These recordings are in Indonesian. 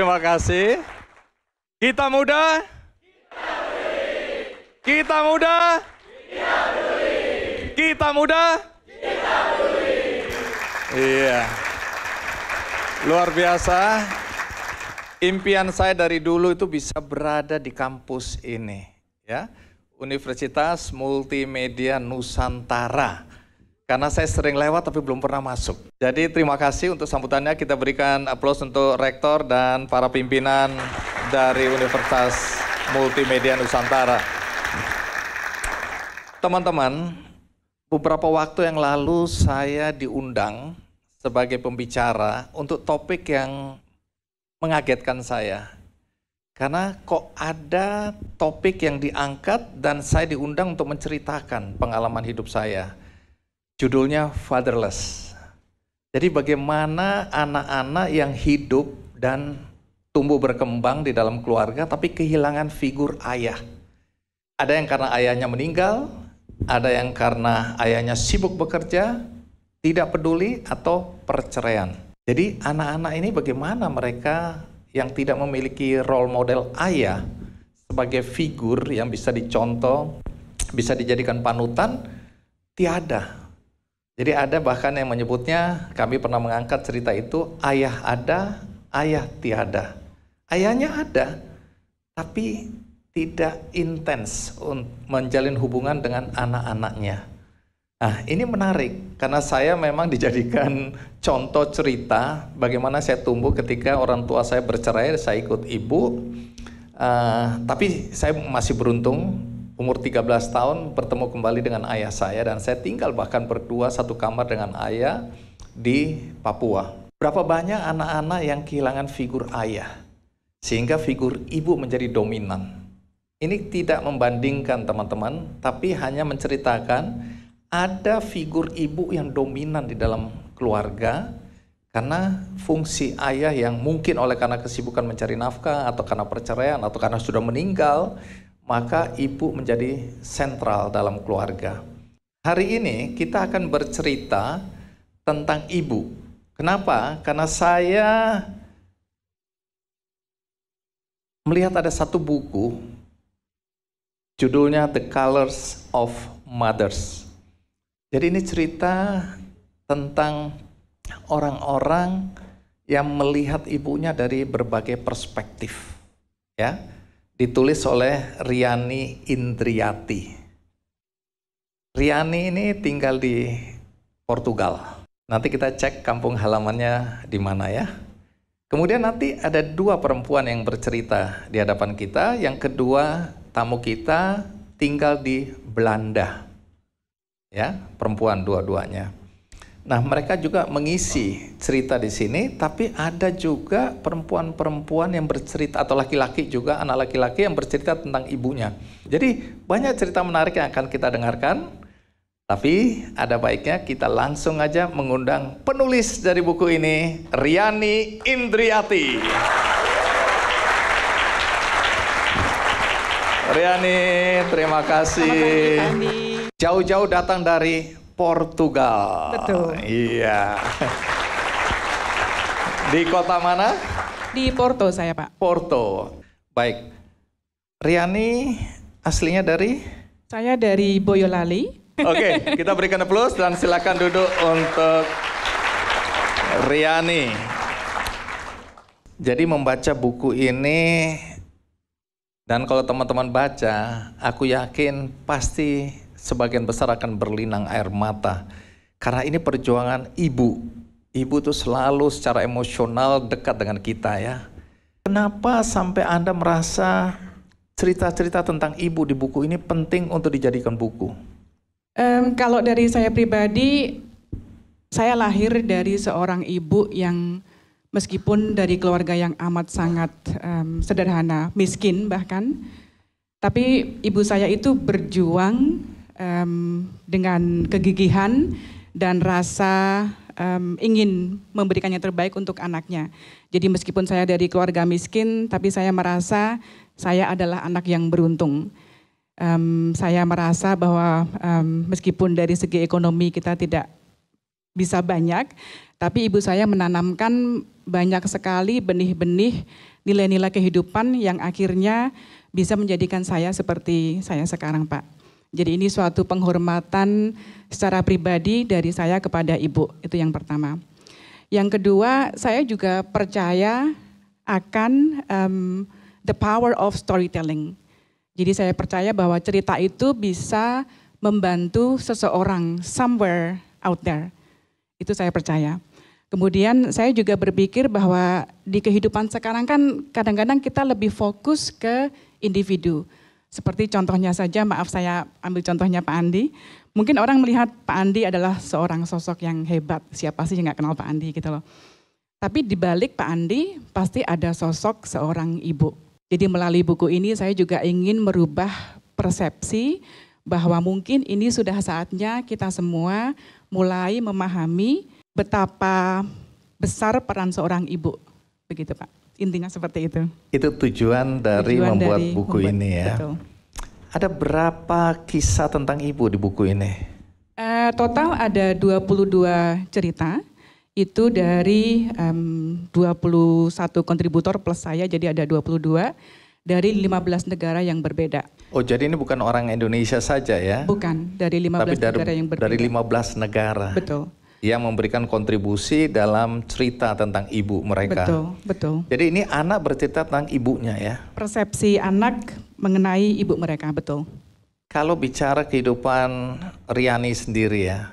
terima kasih. Kita muda? Kita muda? Kita muda? Iya. Luar biasa. Impian saya dari dulu itu bisa berada di kampus ini, ya. Universitas Multimedia Nusantara karena saya sering lewat tapi belum pernah masuk. Jadi terima kasih untuk sambutannya. Kita berikan aplaus untuk rektor dan para pimpinan dari Universitas Multimedia Nusantara. Teman-teman, beberapa waktu yang lalu saya diundang sebagai pembicara untuk topik yang mengagetkan saya. Karena kok ada topik yang diangkat dan saya diundang untuk menceritakan pengalaman hidup saya judulnya Fatherless. Jadi bagaimana anak-anak yang hidup dan tumbuh berkembang di dalam keluarga tapi kehilangan figur ayah. Ada yang karena ayahnya meninggal, ada yang karena ayahnya sibuk bekerja, tidak peduli atau perceraian. Jadi anak-anak ini bagaimana mereka yang tidak memiliki role model ayah sebagai figur yang bisa dicontoh, bisa dijadikan panutan, tiada jadi ada bahkan yang menyebutnya, kami pernah mengangkat cerita itu, ayah ada, ayah tiada. Ayahnya ada, tapi tidak intens menjalin hubungan dengan anak-anaknya. Nah, ini menarik karena saya memang dijadikan contoh cerita bagaimana saya tumbuh ketika orang tua saya bercerai, saya ikut ibu. Uh, tapi saya masih beruntung umur 13 tahun bertemu kembali dengan ayah saya dan saya tinggal bahkan berdua satu kamar dengan ayah di Papua. Berapa banyak anak-anak yang kehilangan figur ayah sehingga figur ibu menjadi dominan. Ini tidak membandingkan teman-teman, tapi hanya menceritakan ada figur ibu yang dominan di dalam keluarga karena fungsi ayah yang mungkin oleh karena kesibukan mencari nafkah atau karena perceraian atau karena sudah meninggal maka ibu menjadi sentral dalam keluarga. Hari ini kita akan bercerita tentang ibu. Kenapa? Karena saya melihat ada satu buku judulnya The Colors of Mothers. Jadi ini cerita tentang orang-orang yang melihat ibunya dari berbagai perspektif, ya ditulis oleh Riani Indriati. Riani ini tinggal di Portugal. Nanti kita cek kampung halamannya di mana ya. Kemudian nanti ada dua perempuan yang bercerita di hadapan kita. Yang kedua, tamu kita tinggal di Belanda. Ya, perempuan dua-duanya. Nah, mereka juga mengisi cerita di sini, tapi ada juga perempuan-perempuan yang bercerita atau laki-laki juga anak laki-laki yang bercerita tentang ibunya. Jadi, banyak cerita menarik yang akan kita dengarkan. Tapi ada baiknya kita langsung aja mengundang penulis dari buku ini, Riani Indriati. Riani, terima kasih. Jauh-jauh datang dari Portugal. Betul. Iya. Di kota mana? Di Porto saya Pak. Porto. Baik. Riani aslinya dari? Saya dari Boyolali. Oke, kita berikan plus dan silakan duduk untuk Riani. Jadi membaca buku ini dan kalau teman-teman baca, aku yakin pasti sebagian besar akan berlinang air mata. Karena ini perjuangan ibu. Ibu itu selalu secara emosional dekat dengan kita ya. Kenapa sampai Anda merasa cerita-cerita tentang ibu di buku ini penting untuk dijadikan buku? Um, kalau dari saya pribadi, saya lahir dari seorang ibu yang meskipun dari keluarga yang amat sangat um, sederhana, miskin bahkan, tapi ibu saya itu berjuang um, dengan kegigihan dan rasa um, ingin memberikannya terbaik untuk anaknya. Jadi meskipun saya dari keluarga miskin, tapi saya merasa saya adalah anak yang beruntung. Um, saya merasa bahwa um, meskipun dari segi ekonomi kita tidak bisa banyak, tapi ibu saya menanamkan banyak sekali benih-benih nilai-nilai kehidupan yang akhirnya bisa menjadikan saya seperti saya sekarang, Pak. Jadi ini suatu penghormatan secara pribadi dari saya kepada Ibu, itu yang pertama. Yang kedua, saya juga percaya akan um, the power of storytelling. Jadi saya percaya bahwa cerita itu bisa membantu seseorang somewhere out there. Itu saya percaya. Kemudian saya juga berpikir bahwa di kehidupan sekarang kan kadang-kadang kita lebih fokus ke individu. Seperti contohnya saja, maaf saya ambil contohnya Pak Andi. Mungkin orang melihat Pak Andi adalah seorang sosok yang hebat. Siapa sih yang nggak kenal Pak Andi gitu loh. Tapi di balik Pak Andi pasti ada sosok seorang ibu. Jadi melalui buku ini saya juga ingin merubah persepsi bahwa mungkin ini sudah saatnya kita semua mulai memahami betapa besar peran seorang ibu. Begitu Pak. Intinya seperti itu. Itu tujuan dari tujuan membuat dari buku membuat, ini ya. Betul. Ada berapa kisah tentang ibu di buku ini? Uh, total ada 22 cerita. Itu dari um, 21 kontributor plus saya jadi ada 22 dari 15 negara yang berbeda. Oh, jadi ini bukan orang Indonesia saja ya? Bukan, dari 15 Tapi dari, negara yang berbeda. Dari 15 negara. Betul yang memberikan kontribusi dalam cerita tentang ibu mereka. Betul, betul. Jadi ini anak bercerita tentang ibunya ya. Persepsi anak mengenai ibu mereka, betul. Kalau bicara kehidupan Riani sendiri ya.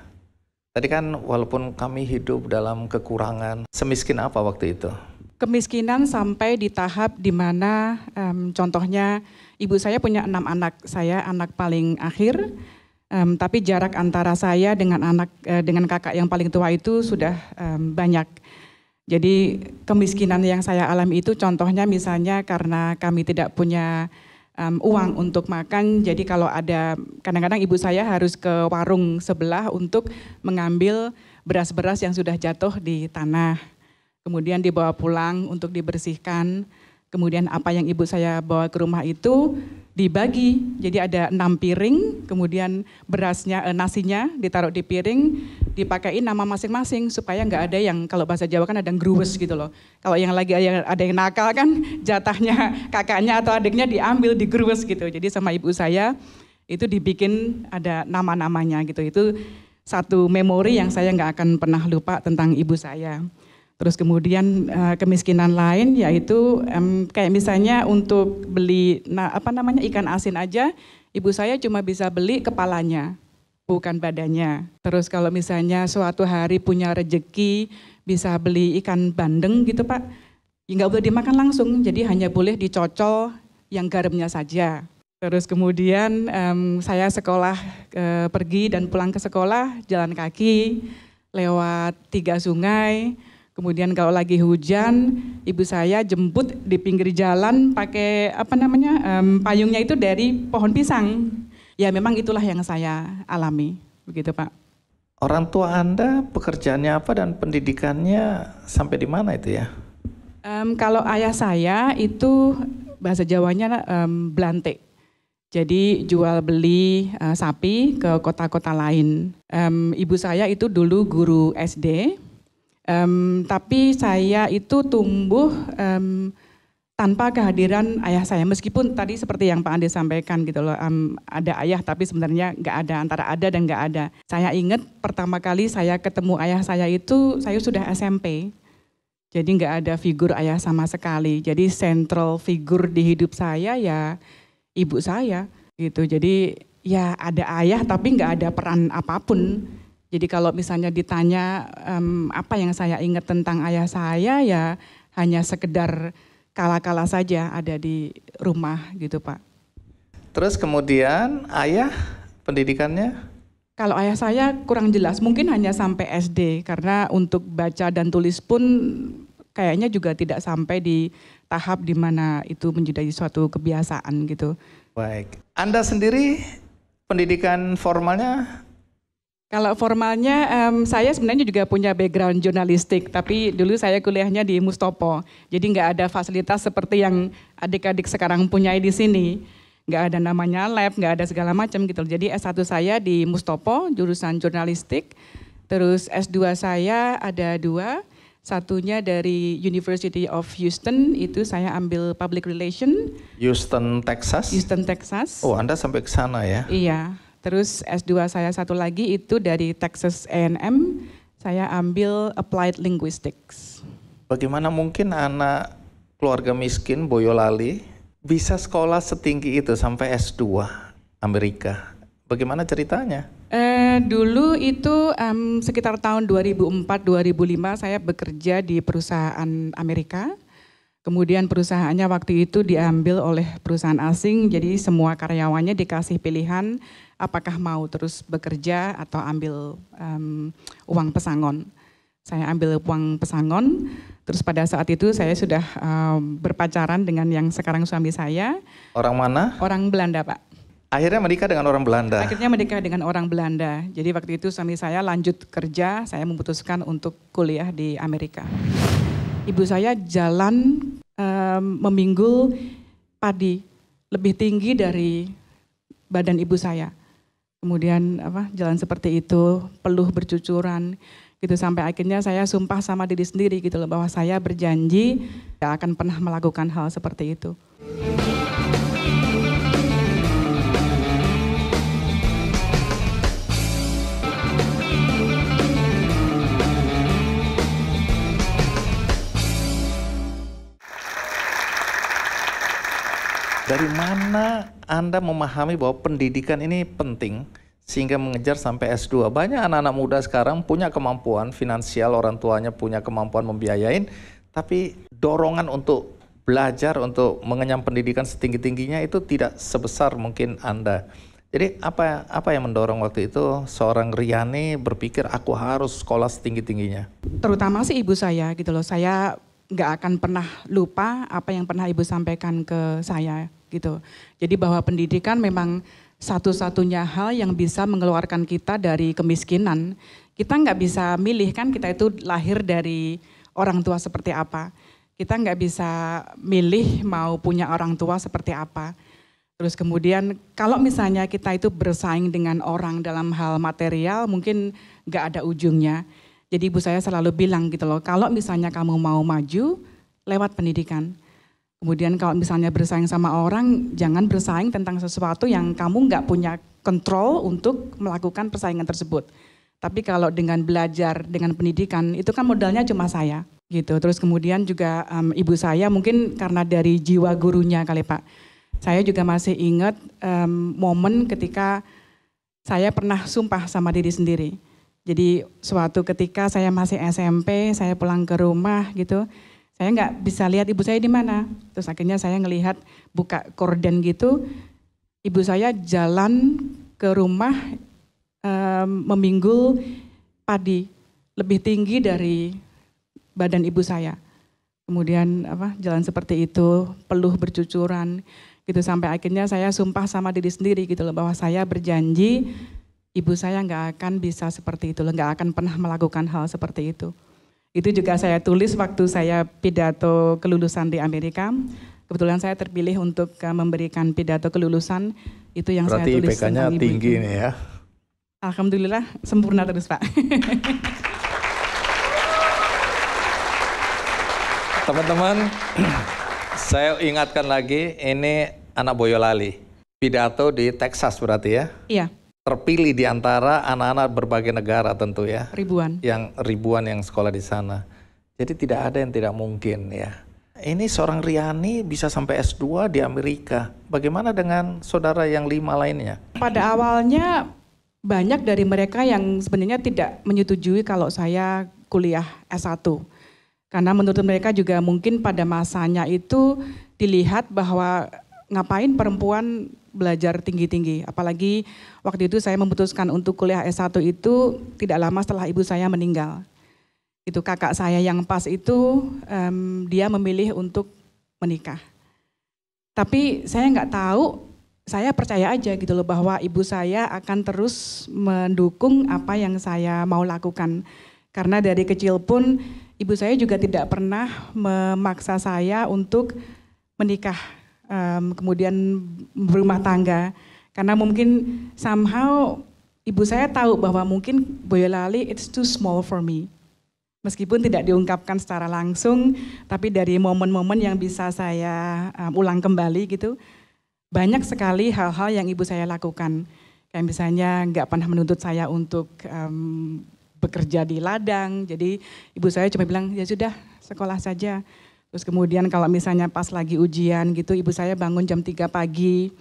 Tadi kan walaupun kami hidup dalam kekurangan, semiskin apa waktu itu? Kemiskinan sampai di tahap di mana um, contohnya ibu saya punya enam anak, saya anak paling akhir, Um, tapi jarak antara saya dengan anak uh, dengan kakak yang paling tua itu sudah um, banyak. Jadi kemiskinan yang saya alami itu contohnya misalnya karena kami tidak punya um, uang untuk makan. Jadi kalau ada kadang-kadang ibu saya harus ke warung sebelah untuk mengambil beras-beras yang sudah jatuh di tanah. Kemudian dibawa pulang untuk dibersihkan. Kemudian apa yang ibu saya bawa ke rumah itu dibagi. Jadi ada enam piring, kemudian berasnya, eh, nasinya ditaruh di piring, dipakai nama masing-masing supaya nggak ada yang kalau bahasa Jawa kan ada gruwes gitu loh. Kalau yang lagi ada yang nakal kan jatahnya kakaknya atau adiknya diambil di gruwes gitu. Jadi sama ibu saya itu dibikin ada nama-namanya gitu. Itu satu memori yang saya nggak akan pernah lupa tentang ibu saya. Terus kemudian uh, kemiskinan lain yaitu um, kayak misalnya untuk beli nah, apa namanya ikan asin aja, ibu saya cuma bisa beli kepalanya, bukan badannya. Terus kalau misalnya suatu hari punya rejeki bisa beli ikan bandeng gitu pak, ya nggak ya, boleh dimakan langsung, jadi hanya boleh dicocol yang garamnya saja. Terus kemudian um, saya sekolah uh, pergi dan pulang ke sekolah jalan kaki lewat tiga sungai, Kemudian kalau lagi hujan, ibu saya jemput di pinggir jalan pakai apa namanya um, payungnya itu dari pohon pisang. Ya memang itulah yang saya alami, begitu Pak. Orang tua Anda pekerjaannya apa dan pendidikannya sampai di mana itu ya? Um, kalau ayah saya itu bahasa Jawanya um, belante. Jadi jual beli uh, sapi ke kota-kota lain. Um, ibu saya itu dulu guru SD, Um, tapi saya itu tumbuh um, tanpa kehadiran ayah saya. Meskipun tadi seperti yang Pak Andi sampaikan gitu loh, um, ada ayah tapi sebenarnya nggak ada antara ada dan nggak ada. Saya ingat pertama kali saya ketemu ayah saya itu saya sudah SMP. Jadi nggak ada figur ayah sama sekali. Jadi sentral figur di hidup saya ya ibu saya gitu. Jadi ya ada ayah tapi nggak ada peran apapun. Jadi kalau misalnya ditanya um, apa yang saya ingat tentang ayah saya ya hanya sekedar kala-kala saja ada di rumah gitu Pak. Terus kemudian ayah pendidikannya? Kalau ayah saya kurang jelas, mungkin hanya sampai SD karena untuk baca dan tulis pun kayaknya juga tidak sampai di tahap di mana itu menjadi suatu kebiasaan gitu. Baik. Anda sendiri pendidikan formalnya kalau formalnya, um, saya sebenarnya juga punya background jurnalistik, tapi dulu saya kuliahnya di Mustopo. Jadi nggak ada fasilitas seperti yang adik-adik sekarang punya di sini. Nggak ada namanya lab, nggak ada segala macam gitu. Jadi S1 saya di Mustopo, jurusan jurnalistik. Terus S2 saya ada dua, satunya dari University of Houston, itu saya ambil public relation. Houston, Texas? Houston, Texas. Oh, Anda sampai ke sana ya? Iya Terus S2 saya satu lagi itu dari Texas A&M, saya ambil Applied Linguistics. Bagaimana mungkin anak keluarga miskin Boyolali bisa sekolah setinggi itu sampai S2 Amerika? Bagaimana ceritanya? Eh, dulu itu um, sekitar tahun 2004-2005 saya bekerja di perusahaan Amerika Kemudian perusahaannya waktu itu diambil oleh perusahaan asing, jadi semua karyawannya dikasih pilihan apakah mau terus bekerja atau ambil um, uang pesangon. Saya ambil uang pesangon, terus pada saat itu saya sudah um, berpacaran dengan yang sekarang suami saya. Orang mana? Orang Belanda, Pak. Akhirnya menikah dengan orang Belanda. Akhirnya menikah dengan orang Belanda. Jadi waktu itu suami saya lanjut kerja, saya memutuskan untuk kuliah di Amerika ibu saya jalan um, meminggul padi lebih tinggi dari badan ibu saya. Kemudian apa jalan seperti itu, peluh bercucuran gitu sampai akhirnya saya sumpah sama diri sendiri gitu loh bahwa saya berjanji tidak akan pernah melakukan hal seperti itu. Dari mana Anda memahami bahwa pendidikan ini penting sehingga mengejar sampai S2? Banyak anak-anak muda sekarang punya kemampuan finansial, orang tuanya punya kemampuan membiayain, tapi dorongan untuk belajar untuk mengenyam pendidikan setinggi-tingginya itu tidak sebesar mungkin Anda. Jadi apa apa yang mendorong waktu itu seorang Riani berpikir aku harus sekolah setinggi-tingginya? Terutama sih ibu saya gitu loh. Saya nggak akan pernah lupa apa yang pernah ibu sampaikan ke saya gitu. Jadi bahwa pendidikan memang satu-satunya hal yang bisa mengeluarkan kita dari kemiskinan. Kita nggak bisa milih kan kita itu lahir dari orang tua seperti apa. Kita nggak bisa milih mau punya orang tua seperti apa. Terus kemudian kalau misalnya kita itu bersaing dengan orang dalam hal material mungkin nggak ada ujungnya. Jadi ibu saya selalu bilang gitu loh, kalau misalnya kamu mau maju lewat pendidikan Kemudian kalau misalnya bersaing sama orang, jangan bersaing tentang sesuatu yang kamu nggak punya kontrol untuk melakukan persaingan tersebut. Tapi kalau dengan belajar, dengan pendidikan, itu kan modalnya cuma saya gitu. Terus kemudian juga um, ibu saya mungkin karena dari jiwa gurunya kali Pak. Saya juga masih ingat um, momen ketika saya pernah sumpah sama diri sendiri. Jadi suatu ketika saya masih SMP, saya pulang ke rumah gitu saya nggak bisa lihat ibu saya di mana. Terus akhirnya saya ngelihat buka korden gitu, ibu saya jalan ke rumah um, meminggul padi lebih tinggi dari badan ibu saya. Kemudian apa jalan seperti itu, peluh bercucuran gitu sampai akhirnya saya sumpah sama diri sendiri gitu loh bahwa saya berjanji ibu saya nggak akan bisa seperti itu, nggak akan pernah melakukan hal seperti itu. Itu juga saya tulis waktu saya pidato kelulusan di Amerika. Kebetulan saya terpilih untuk eh, memberikan pidato kelulusan itu yang Berarti saya tulis. Berarti IPK-nya tinggi nih ya. Alhamdulillah sempurna terus Pak. Teman-teman, saya ingatkan lagi ini anak Boyolali. Pidato di Texas berarti ya? Iya terpilih di antara anak-anak berbagai negara tentu ya. Ribuan. Yang ribuan yang sekolah di sana. Jadi tidak ada yang tidak mungkin ya. Ini seorang Riani bisa sampai S2 di Amerika. Bagaimana dengan saudara yang lima lainnya? Pada awalnya banyak dari mereka yang sebenarnya tidak menyetujui kalau saya kuliah S1. Karena menurut mereka juga mungkin pada masanya itu dilihat bahwa ngapain perempuan belajar tinggi-tinggi. Apalagi waktu itu saya memutuskan untuk kuliah S1 itu tidak lama setelah ibu saya meninggal. Itu kakak saya yang pas itu um, dia memilih untuk menikah. Tapi saya nggak tahu, saya percaya aja gitu loh bahwa ibu saya akan terus mendukung apa yang saya mau lakukan. Karena dari kecil pun ibu saya juga tidak pernah memaksa saya untuk menikah um, kemudian berumah tangga. Karena mungkin somehow ibu saya tahu bahwa mungkin Boyolali it's too small for me. Meskipun tidak diungkapkan secara langsung, tapi dari momen-momen yang bisa saya um, ulang kembali gitu, banyak sekali hal-hal yang ibu saya lakukan. Kayak misalnya nggak pernah menuntut saya untuk um, bekerja di ladang, jadi ibu saya cuma bilang ya sudah sekolah saja Terus kemudian kalau misalnya pas lagi ujian gitu, ibu saya bangun jam 3 pagi.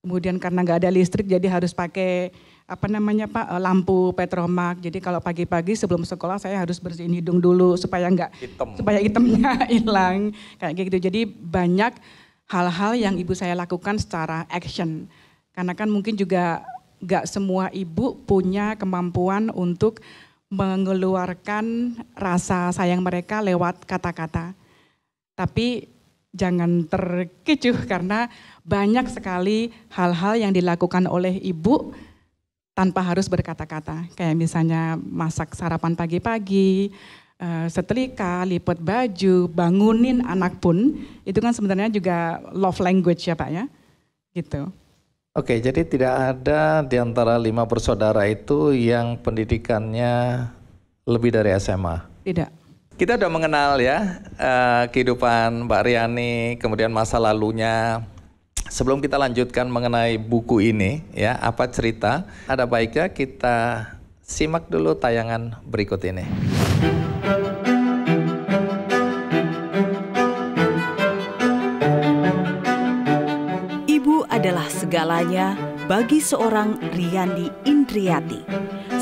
Kemudian karena nggak ada listrik jadi harus pakai apa namanya Pak eh, lampu petromak. Jadi kalau pagi-pagi sebelum sekolah saya harus bersihin hidung dulu supaya nggak Hitam. supaya itemnya hilang kayak gitu. Jadi banyak hal-hal yang ibu saya lakukan secara action. Karena kan mungkin juga nggak semua ibu punya kemampuan untuk mengeluarkan rasa sayang mereka lewat kata-kata tapi jangan terkecuh karena banyak sekali hal-hal yang dilakukan oleh ibu tanpa harus berkata-kata. Kayak misalnya masak sarapan pagi-pagi, eh, setrika, lipat baju, bangunin anak pun, itu kan sebenarnya juga love language ya Pak ya. Gitu. Oke, jadi tidak ada di antara lima bersaudara itu yang pendidikannya lebih dari SMA? Tidak. Kita sudah mengenal ya uh, kehidupan Mbak Riani, kemudian masa lalunya. Sebelum kita lanjutkan mengenai buku ini, ya apa cerita? Ada baiknya kita simak dulu tayangan berikut ini. Ibu adalah segalanya bagi seorang Riani Indriati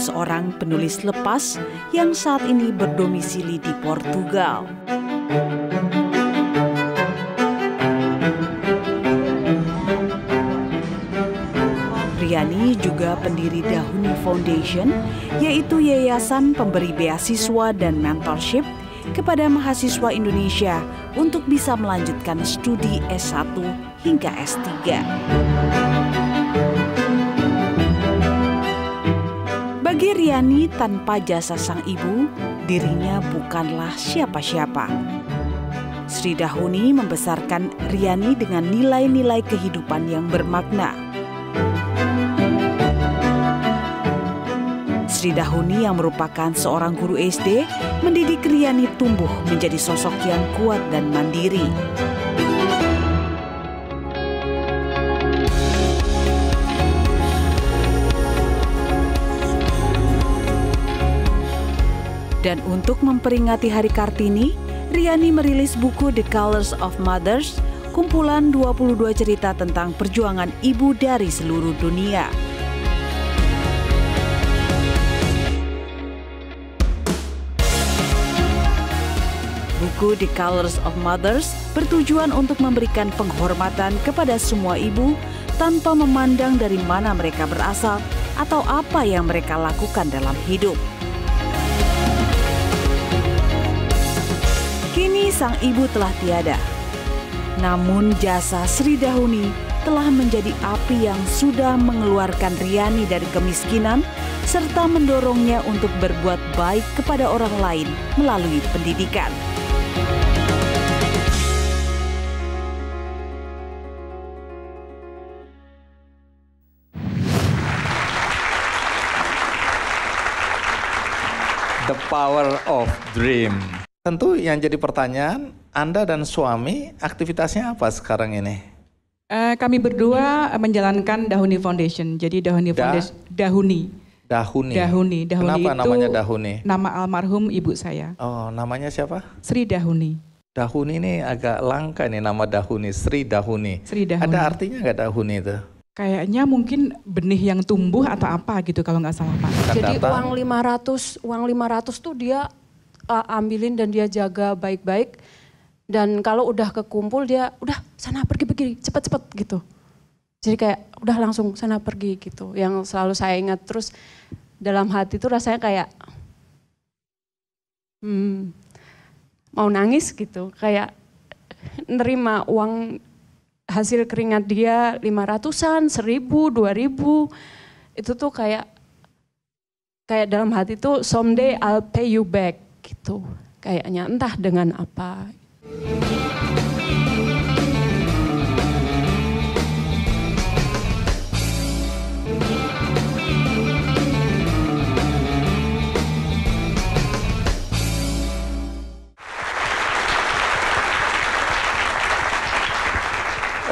seorang penulis lepas yang saat ini berdomisili di Portugal. Riani juga pendiri Dahuni Foundation, yaitu yayasan pemberi beasiswa dan mentorship kepada mahasiswa Indonesia untuk bisa melanjutkan studi S1 hingga S3. Riani tanpa jasa sang ibu, dirinya bukanlah siapa-siapa. Sri Dahuni membesarkan Riani dengan nilai-nilai kehidupan yang bermakna. Sri Dahuni yang merupakan seorang guru SD mendidik Riani tumbuh menjadi sosok yang kuat dan mandiri. Dan untuk memperingati Hari Kartini, Riani merilis buku The Colors of Mothers, kumpulan 22 cerita tentang perjuangan ibu dari seluruh dunia. Buku The Colors of Mothers bertujuan untuk memberikan penghormatan kepada semua ibu tanpa memandang dari mana mereka berasal atau apa yang mereka lakukan dalam hidup. Kini sang ibu telah tiada. Namun jasa Sri Dahuni telah menjadi api yang sudah mengeluarkan Riani dari kemiskinan serta mendorongnya untuk berbuat baik kepada orang lain melalui pendidikan. The power of dream. Tentu yang jadi pertanyaan, Anda dan suami aktivitasnya apa sekarang ini? Eh, kami berdua menjalankan Dahuni Foundation. Jadi Dahuni da? Foundation, Dahuni. Dahuni. Dahuni. Dahuni Kenapa itu namanya Dahuni? Nama almarhum ibu saya. Oh, namanya siapa? Sri Dahuni. Dahuni ini agak langka nih nama Dahuni, Sri Dahuni. Sri Dahuni. Ada artinya nggak Dahuni itu? Kayaknya mungkin benih yang tumbuh atau apa gitu kalau nggak salah Pak. Jadi uang 500, uang 500 tuh dia ambilin dan dia jaga baik-baik. Dan kalau udah kekumpul dia udah sana pergi pergi cepet-cepet gitu. Jadi kayak udah langsung sana pergi gitu. Yang selalu saya ingat terus dalam hati itu rasanya kayak hmm, mau nangis gitu. Kayak nerima uang hasil keringat dia lima ratusan, seribu, dua ribu. Itu tuh kayak kayak dalam hati tuh someday I'll pay you back itu kayaknya entah dengan apa.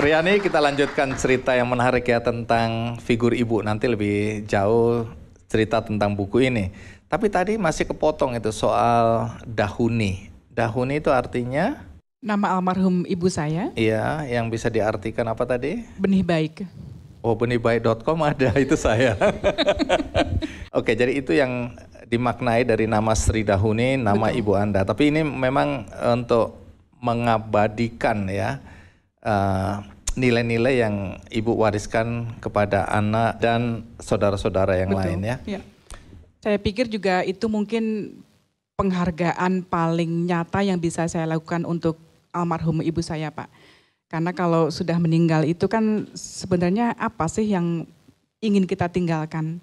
Riani, kita lanjutkan cerita yang menarik ya tentang figur ibu. Nanti lebih jauh cerita tentang buku ini. Tapi tadi masih kepotong itu soal dahuni. Dahuni itu artinya nama almarhum ibu saya. Iya, yang bisa diartikan apa tadi? Benih baik. Oh, benihbaik.com ada itu saya. Oke, jadi itu yang dimaknai dari nama Sri Dahuni, nama Betul. ibu Anda. Tapi ini memang untuk mengabadikan ya uh, nilai-nilai yang ibu wariskan kepada anak dan saudara-saudara yang Betul. lain ya. ya. Saya pikir juga itu mungkin penghargaan paling nyata yang bisa saya lakukan untuk almarhum ibu saya, Pak. Karena kalau sudah meninggal itu kan sebenarnya apa sih yang ingin kita tinggalkan?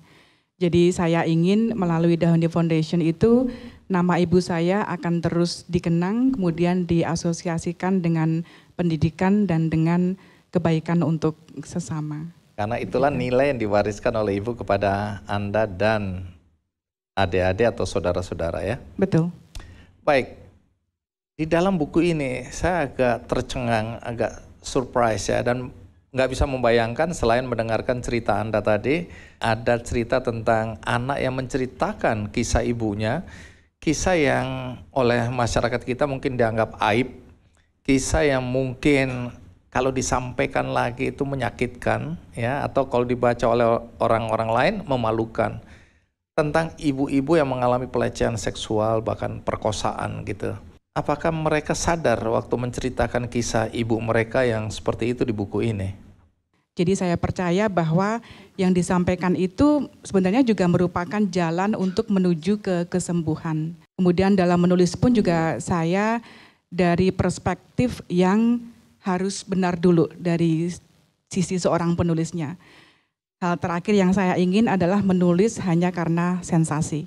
Jadi saya ingin melalui The Foundation itu nama ibu saya akan terus dikenang, kemudian diasosiasikan dengan pendidikan dan dengan kebaikan untuk sesama. Karena itulah nilai yang diwariskan oleh ibu kepada Anda dan adik-adik atau saudara-saudara ya. Betul. Baik. Di dalam buku ini saya agak tercengang, agak surprise ya dan nggak bisa membayangkan selain mendengarkan cerita Anda tadi, ada cerita tentang anak yang menceritakan kisah ibunya, kisah yang oleh masyarakat kita mungkin dianggap aib, kisah yang mungkin kalau disampaikan lagi itu menyakitkan ya atau kalau dibaca oleh orang-orang lain memalukan tentang ibu-ibu yang mengalami pelecehan seksual bahkan perkosaan gitu. Apakah mereka sadar waktu menceritakan kisah ibu mereka yang seperti itu di buku ini? Jadi saya percaya bahwa yang disampaikan itu sebenarnya juga merupakan jalan untuk menuju ke kesembuhan. Kemudian dalam menulis pun juga saya dari perspektif yang harus benar dulu dari sisi seorang penulisnya. Hal terakhir yang saya ingin adalah menulis hanya karena sensasi.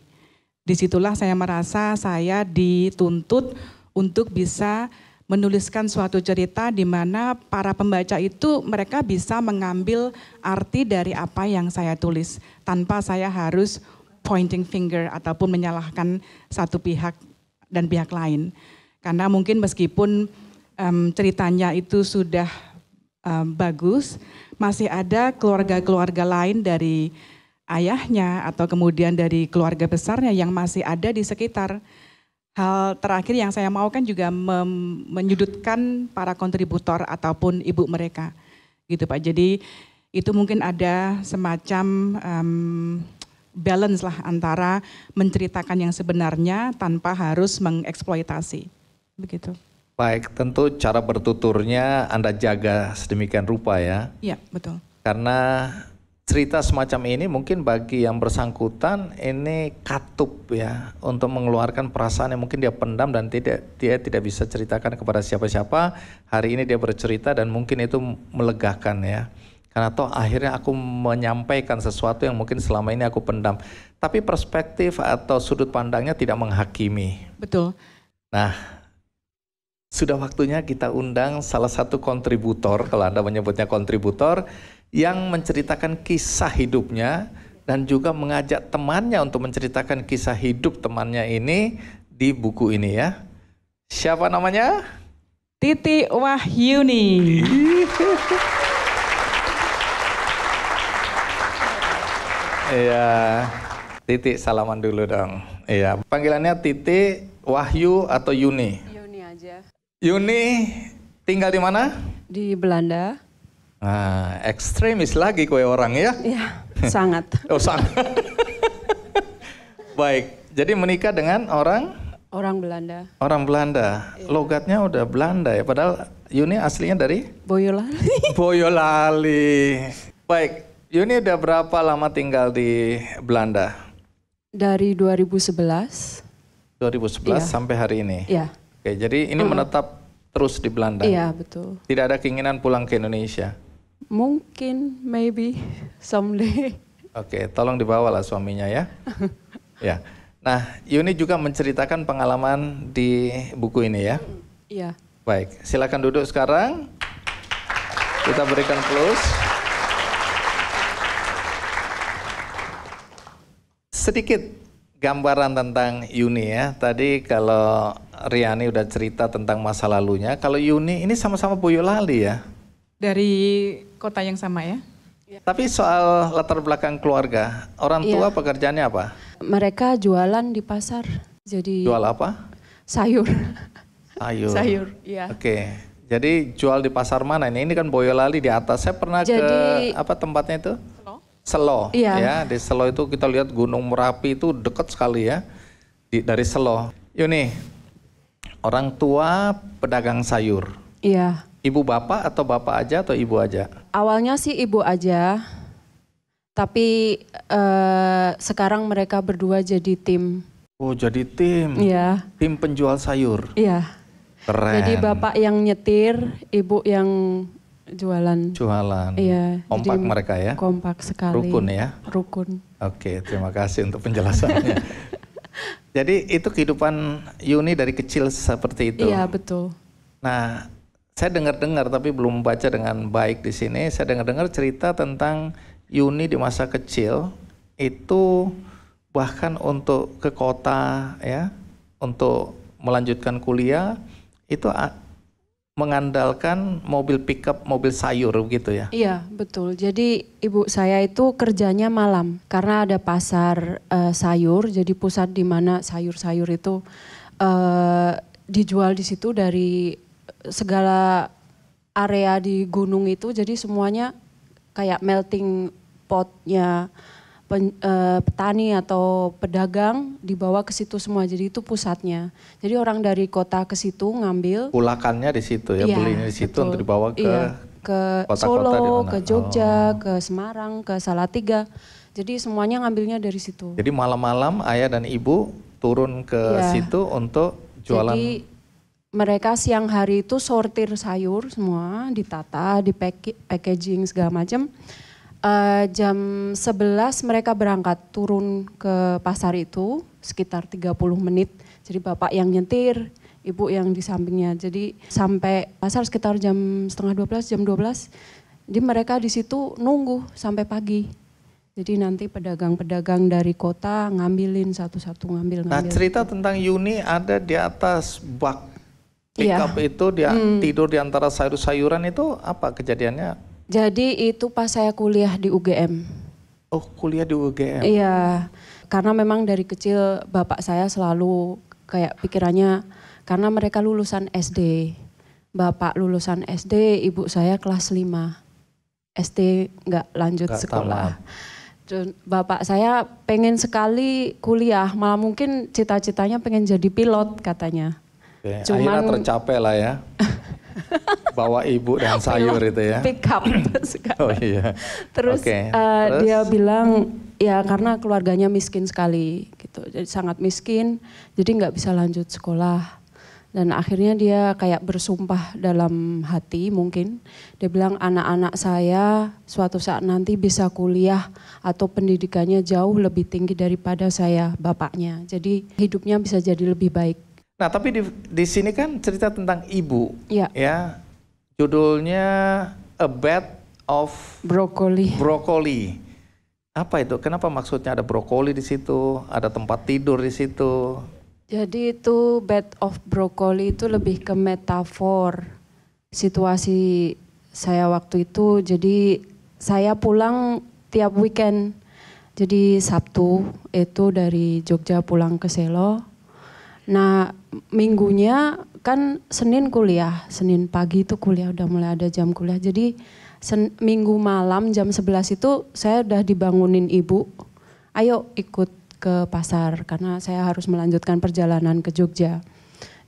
Disitulah saya merasa saya dituntut untuk bisa menuliskan suatu cerita di mana para pembaca itu mereka bisa mengambil arti dari apa yang saya tulis tanpa saya harus pointing finger ataupun menyalahkan satu pihak dan pihak lain. Karena mungkin meskipun um, ceritanya itu sudah um, bagus, masih ada keluarga-keluarga lain dari ayahnya atau kemudian dari keluarga besarnya yang masih ada di sekitar. Hal terakhir yang saya mau kan juga menyudutkan para kontributor ataupun ibu mereka, gitu Pak. Jadi itu mungkin ada semacam um, balance lah antara menceritakan yang sebenarnya tanpa harus mengeksploitasi, begitu. Baik, tentu cara bertuturnya Anda jaga sedemikian rupa ya. Iya, betul. Karena cerita semacam ini mungkin bagi yang bersangkutan ini katup ya untuk mengeluarkan perasaan yang mungkin dia pendam dan tidak dia tidak bisa ceritakan kepada siapa-siapa. Hari ini dia bercerita dan mungkin itu melegakan ya. Karena toh akhirnya aku menyampaikan sesuatu yang mungkin selama ini aku pendam. Tapi perspektif atau sudut pandangnya tidak menghakimi. Betul. Nah, sudah waktunya kita undang salah satu kontributor, kalau Anda menyebutnya kontributor, yang menceritakan kisah hidupnya dan juga mengajak temannya untuk menceritakan kisah hidup temannya ini di buku ini ya. Siapa namanya? Titi Wahyuni. Iya. Titi salaman dulu dong. Iya, panggilannya Titi, Wahyu atau Yuni? Yuni tinggal di mana? Di Belanda. Nah, ekstremis lagi kue orang ya? Iya, sangat. oh, sangat. Baik, jadi menikah dengan orang? Orang Belanda. Orang Belanda. Ya. Logatnya udah Belanda ya, padahal Yuni aslinya dari? Boyolali. Boyolali. Baik, Yuni udah berapa lama tinggal di Belanda? Dari 2011. 2011 ya. sampai hari ini? Iya. Oke, jadi ini uh, menetap terus di Belanda. Iya, betul. Tidak ada keinginan pulang ke Indonesia. Mungkin maybe someday. Oke, tolong dibawa lah suaminya ya. ya. Nah, Yuni juga menceritakan pengalaman di buku ini ya. Iya. Baik, silakan duduk sekarang. Kita berikan plus. Sedikit gambaran tentang Yuni ya. Tadi kalau Riani udah cerita tentang masa lalunya. Kalau Yuni ini sama-sama Boyolali ya? Dari kota yang sama ya. Iya. Tapi soal latar belakang keluarga, orang tua ya. pekerjaannya apa? Mereka jualan di pasar. Jadi Jual apa? Sayur. Sayur. sayur, iya. Oke. Okay. Jadi jual di pasar mana ini? Ini kan Boyolali di atas. Saya pernah Jadi, ke apa tempatnya itu? Selo. Selo. Iya. Ya, di Selo itu kita lihat Gunung Merapi itu dekat sekali ya. Di, dari Selo. Yuni, Orang tua pedagang sayur. Iya. Ibu bapak atau bapak aja atau ibu aja? Awalnya sih ibu aja. Tapi eh, sekarang mereka berdua jadi tim. Oh, jadi tim. Iya. Tim penjual sayur. Iya. Keren. Jadi bapak yang nyetir, ibu yang jualan. Jualan. Iya. Kompak mereka ya. Kompak sekali. Rukun ya. Rukun. Oke, terima kasih untuk penjelasannya. Jadi itu kehidupan Yuni dari kecil seperti itu. Iya betul. Nah, saya dengar-dengar tapi belum baca dengan baik di sini. Saya dengar-dengar cerita tentang Yuni di masa kecil itu bahkan untuk ke kota ya, untuk melanjutkan kuliah itu mengandalkan mobil pickup, mobil sayur gitu ya? Iya, betul. Jadi ibu saya itu kerjanya malam karena ada pasar uh, sayur, jadi pusat di mana sayur-sayur itu uh, dijual di situ dari segala area di gunung itu, jadi semuanya kayak melting potnya pen, uh, petani atau pedagang dibawa ke situ semua. Jadi itu pusatnya. Jadi orang dari kota ke situ ngambil. Pulakannya di situ ya, ya belinya di situ untuk dibawa ke iya, ke kota -kota Solo, ke Jogja, oh. ke Semarang, ke Salatiga. Jadi semuanya ngambilnya dari situ. Jadi malam-malam ayah dan ibu turun ke ya. situ untuk jualan. Jadi mereka siang hari itu sortir sayur semua, ditata, di packaging segala macam Uh, jam 11 mereka berangkat turun ke pasar itu sekitar 30 menit. Jadi bapak yang nyetir, ibu yang di sampingnya. Jadi sampai pasar sekitar jam setengah 12, jam 12. Jadi mereka di situ nunggu sampai pagi. Jadi nanti pedagang-pedagang dari kota ngambilin satu-satu ngambil-ngambil. Nah cerita tentang Yuni ada di atas bak pickup ya. itu dia hmm. tidur di antara sayur-sayuran itu apa kejadiannya? Jadi itu pas saya kuliah di UGM. Oh, kuliah di UGM. Iya. Karena memang dari kecil bapak saya selalu kayak pikirannya karena mereka lulusan SD. Bapak lulusan SD, ibu saya kelas 5. SD nggak lanjut gak sekolah. Tamat. Bapak saya pengen sekali kuliah, malah mungkin cita-citanya pengen jadi pilot katanya. Oke, Cuman, akhirnya tercapai lah ya. Bawa ibu dan sayur itu ya. Pick up sekarang. Oh iya. Terus, okay. uh, eh, Terus dia bilang ya karena keluarganya miskin sekali gitu. Jadi sangat miskin, jadi nggak bisa lanjut sekolah. Dan akhirnya dia kayak bersumpah dalam hati mungkin. Dia bilang anak-anak saya suatu saat nanti bisa kuliah atau pendidikannya jauh lebih tinggi daripada saya bapaknya. Jadi hidupnya bisa jadi lebih baik Nah, tapi di, di sini kan cerita tentang ibu, ya. ya. Judulnya A Bed of Brokoli. Brokoli. Apa itu? Kenapa maksudnya ada brokoli di situ? Ada tempat tidur di situ? Jadi itu bed of brokoli itu lebih ke metafor situasi saya waktu itu. Jadi saya pulang tiap weekend. Jadi Sabtu itu dari Jogja pulang ke Selo. Nah, minggunya kan Senin kuliah, Senin pagi itu kuliah udah mulai ada jam kuliah. Jadi sen, minggu malam jam 11 itu saya udah dibangunin ibu, ayo ikut ke pasar karena saya harus melanjutkan perjalanan ke Jogja.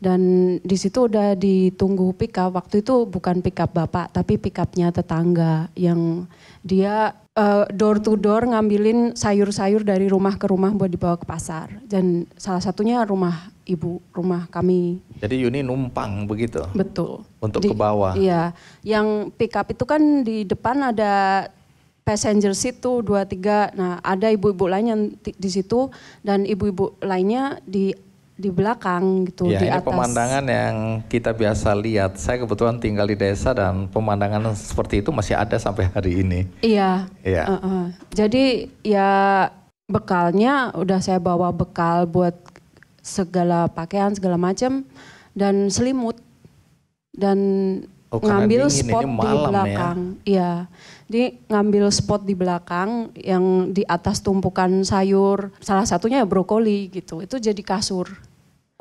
Dan di situ udah ditunggu pick up. Waktu itu bukan pick up bapak, tapi pick upnya tetangga yang dia eh, door to door ngambilin sayur-sayur dari rumah ke rumah buat dibawa ke pasar. Dan salah satunya rumah ibu rumah kami. Jadi Yuni numpang begitu? Betul. Untuk di, ke bawah? Iya. Yang pick up itu kan di depan ada passenger seat tuh dua tiga. Nah ada ibu-ibu lainnya di situ dan ibu-ibu lainnya di di belakang gitu ya, di ini pemandangan yang kita biasa lihat. Saya kebetulan tinggal di desa dan pemandangan seperti itu masih ada sampai hari ini. Iya. Iya. Uh -uh. Jadi ya bekalnya udah saya bawa bekal buat segala pakaian segala macam dan selimut dan oh, ngambil dingin, spot di ya. belakang. Ya. Iya. Jadi ngambil spot di belakang yang di atas tumpukan sayur, salah satunya brokoli gitu. Itu jadi kasur.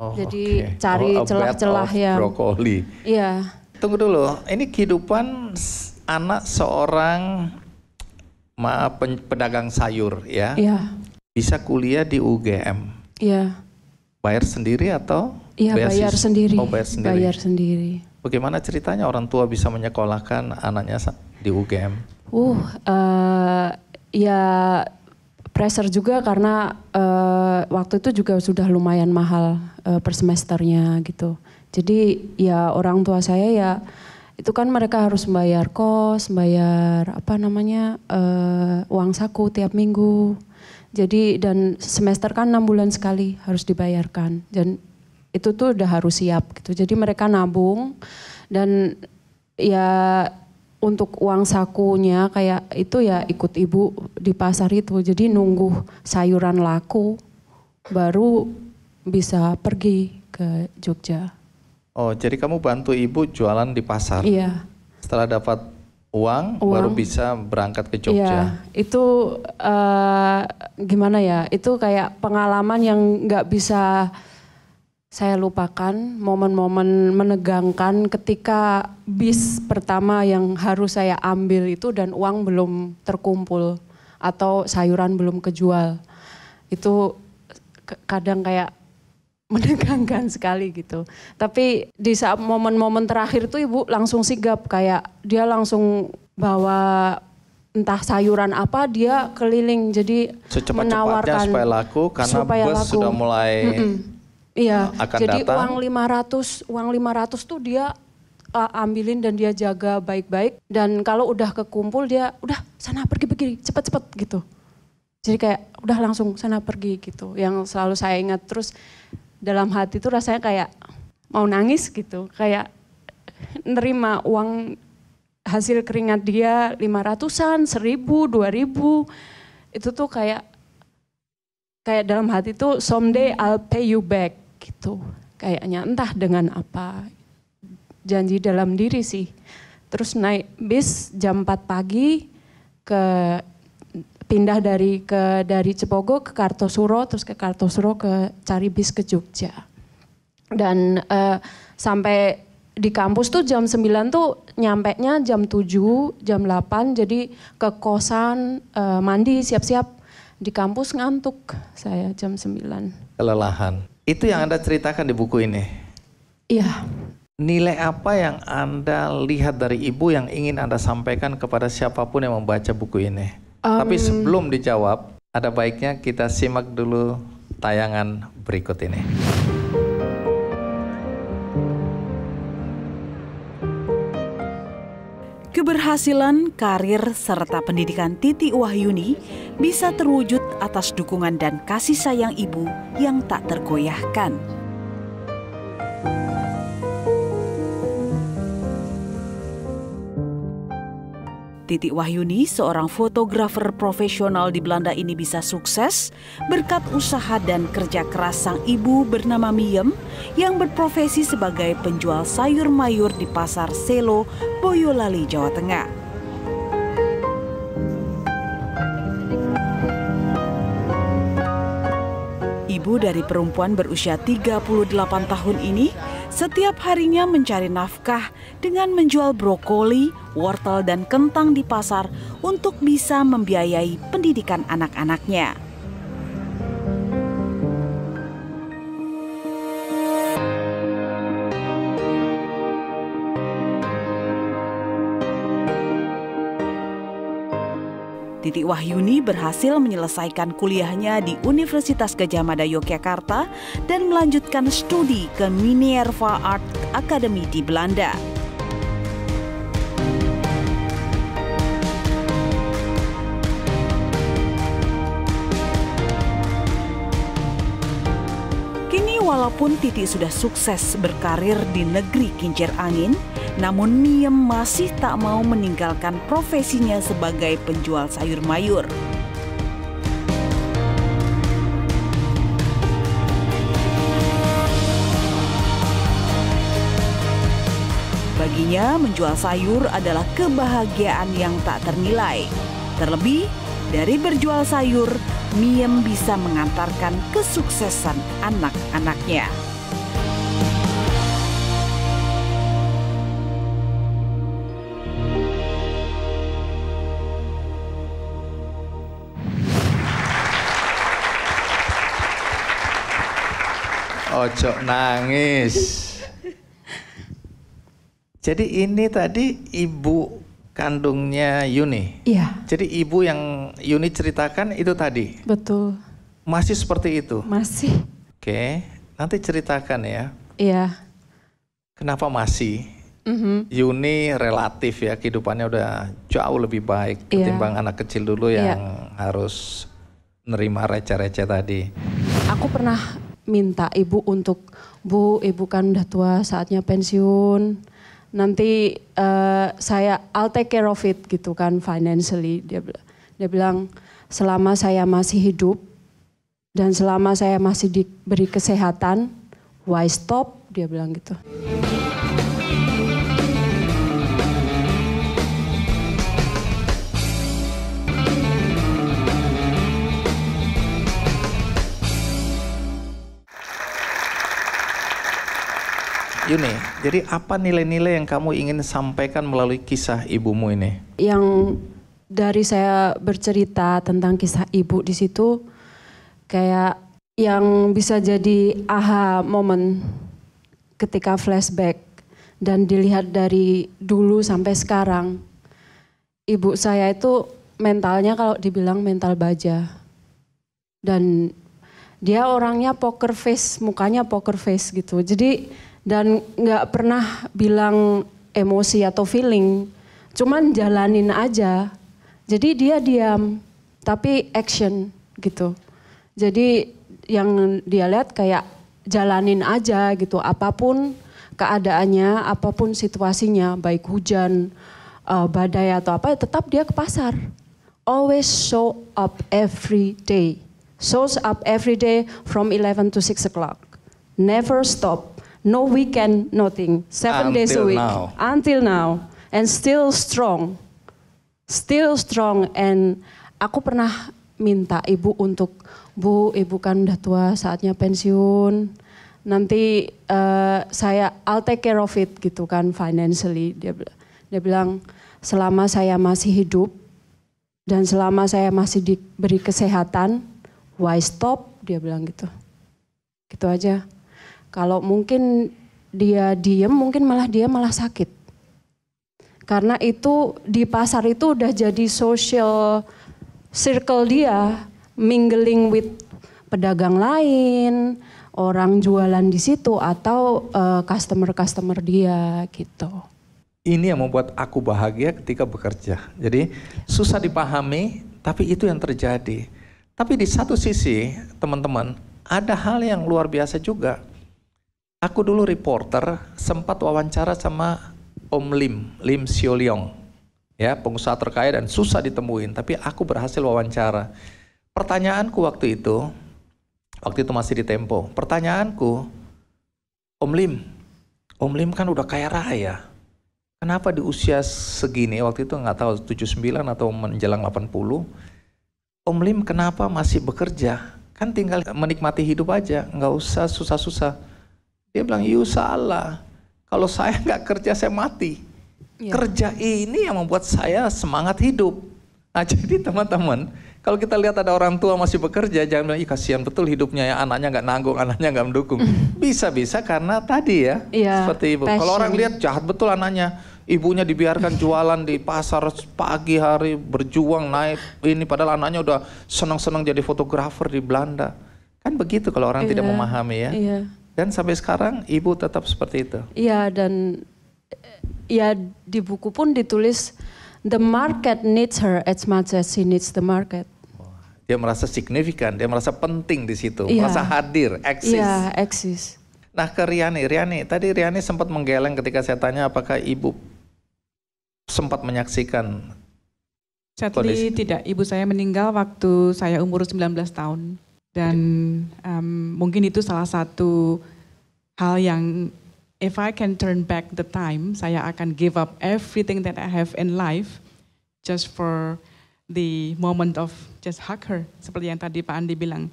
Oh, jadi okay. cari oh, celah-celah oh, yang brokoli. Iya. Tunggu dulu. Ini kehidupan anak seorang maaf pedagang sayur ya. Iya. Bisa kuliah di UGM. Iya. Bayar sendiri atau? Iya bayar sendiri. Oh, bayar sendiri. Bayar sendiri. Bagaimana ceritanya orang tua bisa menyekolahkan anaknya di UGM? Uh, uh ya pressure juga karena uh, waktu itu juga sudah lumayan mahal uh, per semesternya gitu. Jadi ya orang tua saya ya itu kan mereka harus membayar kos, membayar apa namanya uh, uang saku tiap minggu jadi dan semester kan enam bulan sekali harus dibayarkan dan itu tuh udah harus siap gitu. Jadi mereka nabung dan ya untuk uang sakunya kayak itu ya ikut ibu di pasar itu. Jadi nunggu sayuran laku baru bisa pergi ke Jogja. Oh, jadi kamu bantu ibu jualan di pasar? Iya. Setelah dapat uang, uang baru bisa berangkat ke Jogja. Ya, itu uh, gimana ya? Itu kayak pengalaman yang nggak bisa saya lupakan, momen-momen menegangkan ketika bis pertama yang harus saya ambil itu dan uang belum terkumpul atau sayuran belum kejual. Itu kadang kayak menegangkan hmm. sekali gitu. Tapi di saat momen-momen terakhir tuh ibu langsung sigap kayak dia langsung bawa entah sayuran apa dia keliling jadi Secepat menawarkan supaya laku karena supaya bus laku. sudah mulai mm -mm. Iya, akan jadi datang. uang 500, uang 500 tuh dia uh, ambilin dan dia jaga baik-baik dan kalau udah kekumpul dia udah sana pergi-pergi cepet-cepet gitu. Jadi kayak udah langsung sana pergi gitu. Yang selalu saya ingat terus dalam hati itu rasanya kayak mau nangis gitu, kayak nerima uang hasil keringat dia lima ratusan, seribu, dua ribu, itu tuh kayak kayak dalam hati tuh someday I'll pay you back gitu, kayaknya entah dengan apa janji dalam diri sih. Terus naik bis jam 4 pagi ke pindah dari ke dari Cepogo ke Kartosuro terus ke Kartosuro ke cari bis ke Jogja dan uh, sampai di kampus tuh jam 9 tuh nyampe nya jam 7 jam 8 jadi ke kosan uh, mandi siap-siap di kampus ngantuk saya jam 9 kelelahan itu yang Anda ceritakan di buku ini iya nilai apa yang Anda lihat dari ibu yang ingin Anda sampaikan kepada siapapun yang membaca buku ini Um, Tapi sebelum dijawab, ada baiknya kita simak dulu tayangan berikut ini. Keberhasilan, karir, serta pendidikan Titi Wahyuni bisa terwujud atas dukungan dan kasih sayang ibu yang tak tergoyahkan. Titi Wahyuni, seorang fotografer profesional di Belanda ini bisa sukses berkat usaha dan kerja keras sang ibu bernama Miem yang berprofesi sebagai penjual sayur mayur di pasar Selo, Boyolali, Jawa Tengah. Ibu dari perempuan berusia 38 tahun ini setiap harinya mencari nafkah dengan menjual brokoli, wortel, dan kentang di pasar untuk bisa membiayai pendidikan anak-anaknya. Wahyuni berhasil menyelesaikan kuliahnya di Universitas Gajah Mada Yogyakarta dan melanjutkan studi ke Minerva Art Academy di Belanda. Kini walaupun Titi sudah sukses berkarir di negeri kincir angin, namun Niem masih tak mau meninggalkan profesinya sebagai penjual sayur mayur. Baginya, menjual sayur adalah kebahagiaan yang tak ternilai. Terlebih, dari berjual sayur, Miem bisa mengantarkan kesuksesan anak-anaknya. ojo nangis. Jadi ini tadi ibu kandungnya Yuni. Iya. Jadi ibu yang Yuni ceritakan itu tadi. Betul. Masih seperti itu. Masih. Oke, nanti ceritakan ya. Iya. Kenapa masih? Mm-hmm. Yuni relatif ya kehidupannya udah jauh lebih baik yeah. ketimbang anak kecil dulu iya. yang yeah. harus nerima receh-receh tadi. Aku pernah minta ibu untuk bu ibu kan udah tua saatnya pensiun nanti uh, saya I'll take care of it gitu kan financially dia dia bilang selama saya masih hidup dan selama saya masih diberi kesehatan why stop dia bilang gitu. Yuni, Jadi apa nilai-nilai yang kamu ingin sampaikan melalui kisah ibumu ini? Yang dari saya bercerita tentang kisah ibu di situ kayak yang bisa jadi aha moment ketika flashback dan dilihat dari dulu sampai sekarang. Ibu saya itu mentalnya kalau dibilang mental baja. Dan dia orangnya poker face, mukanya poker face gitu. Jadi dan nggak pernah bilang emosi atau feeling, cuman jalanin aja. Jadi dia diam, tapi action gitu. Jadi yang dia lihat kayak jalanin aja gitu, apapun keadaannya, apapun situasinya, baik hujan, eh, badai atau apa, tetap dia ke pasar. Always show up every day. Shows up every day from 11 to 6 o'clock. Never stop no weekend, nothing. Seven until days a week now. until now, and still strong, still strong. And aku pernah minta ibu untuk bu, ibu kan udah tua, saatnya pensiun. Nanti uh, saya I'll take care of it gitu kan financially. Dia dia bilang selama saya masih hidup dan selama saya masih diberi kesehatan, why stop? Dia bilang gitu. Gitu aja. Kalau mungkin dia diem, mungkin malah dia malah sakit. Karena itu di pasar itu udah jadi social circle dia, mingling with pedagang lain, orang jualan di situ atau eh, customer-customer uh, customer -customer dia gitu. Ini yang membuat aku bahagia ketika bekerja. Jadi susah dipahami, tapi itu yang terjadi. Tapi di satu sisi, teman-teman, ada hal yang luar biasa juga. Aku dulu reporter sempat wawancara sama Om Lim, Lim Sio Leong. Ya, pengusaha terkaya dan susah ditemuin, tapi aku berhasil wawancara. Pertanyaanku waktu itu, waktu itu masih di Tempo. Pertanyaanku, Om Lim, Om Lim kan udah kaya raya. Kenapa di usia segini, waktu itu nggak tahu 79 atau menjelang 80, Om Lim kenapa masih bekerja? Kan tinggal menikmati hidup aja, nggak usah susah-susah dia bilang, you salah. Kalau saya nggak kerja, saya mati. Ya. Kerja ini yang membuat saya semangat hidup. Nah jadi teman-teman, kalau kita lihat ada orang tua masih bekerja, jangan bilang, ih kasihan betul hidupnya ya, anaknya nggak nanggung, anaknya nggak mendukung. Bisa-bisa karena tadi ya, ya seperti ibu. Kalau orang lihat jahat betul anaknya, ibunya dibiarkan jualan di pasar pagi hari, berjuang naik ini, padahal anaknya udah senang-senang jadi fotografer di Belanda. Kan begitu kalau orang tidak iya. memahami ya. Iya. Dan sampai sekarang ibu tetap seperti itu. Iya dan eh, ya di buku pun ditulis the market needs her as much as she needs the market. Dia merasa signifikan, dia merasa penting di situ, yeah. merasa hadir, eksis. Iya, eksis. Nah ke Riani, Riani, tadi Riani sempat menggeleng ketika saya tanya apakah ibu sempat menyaksikan Sadly, kondisi. tidak. Ibu saya meninggal waktu saya umur 19 tahun. Dan um, mungkin itu salah satu hal yang if I can turn back the time, saya akan give up everything that I have in life just for the moment of just hug her. Seperti yang tadi Pak Andi bilang,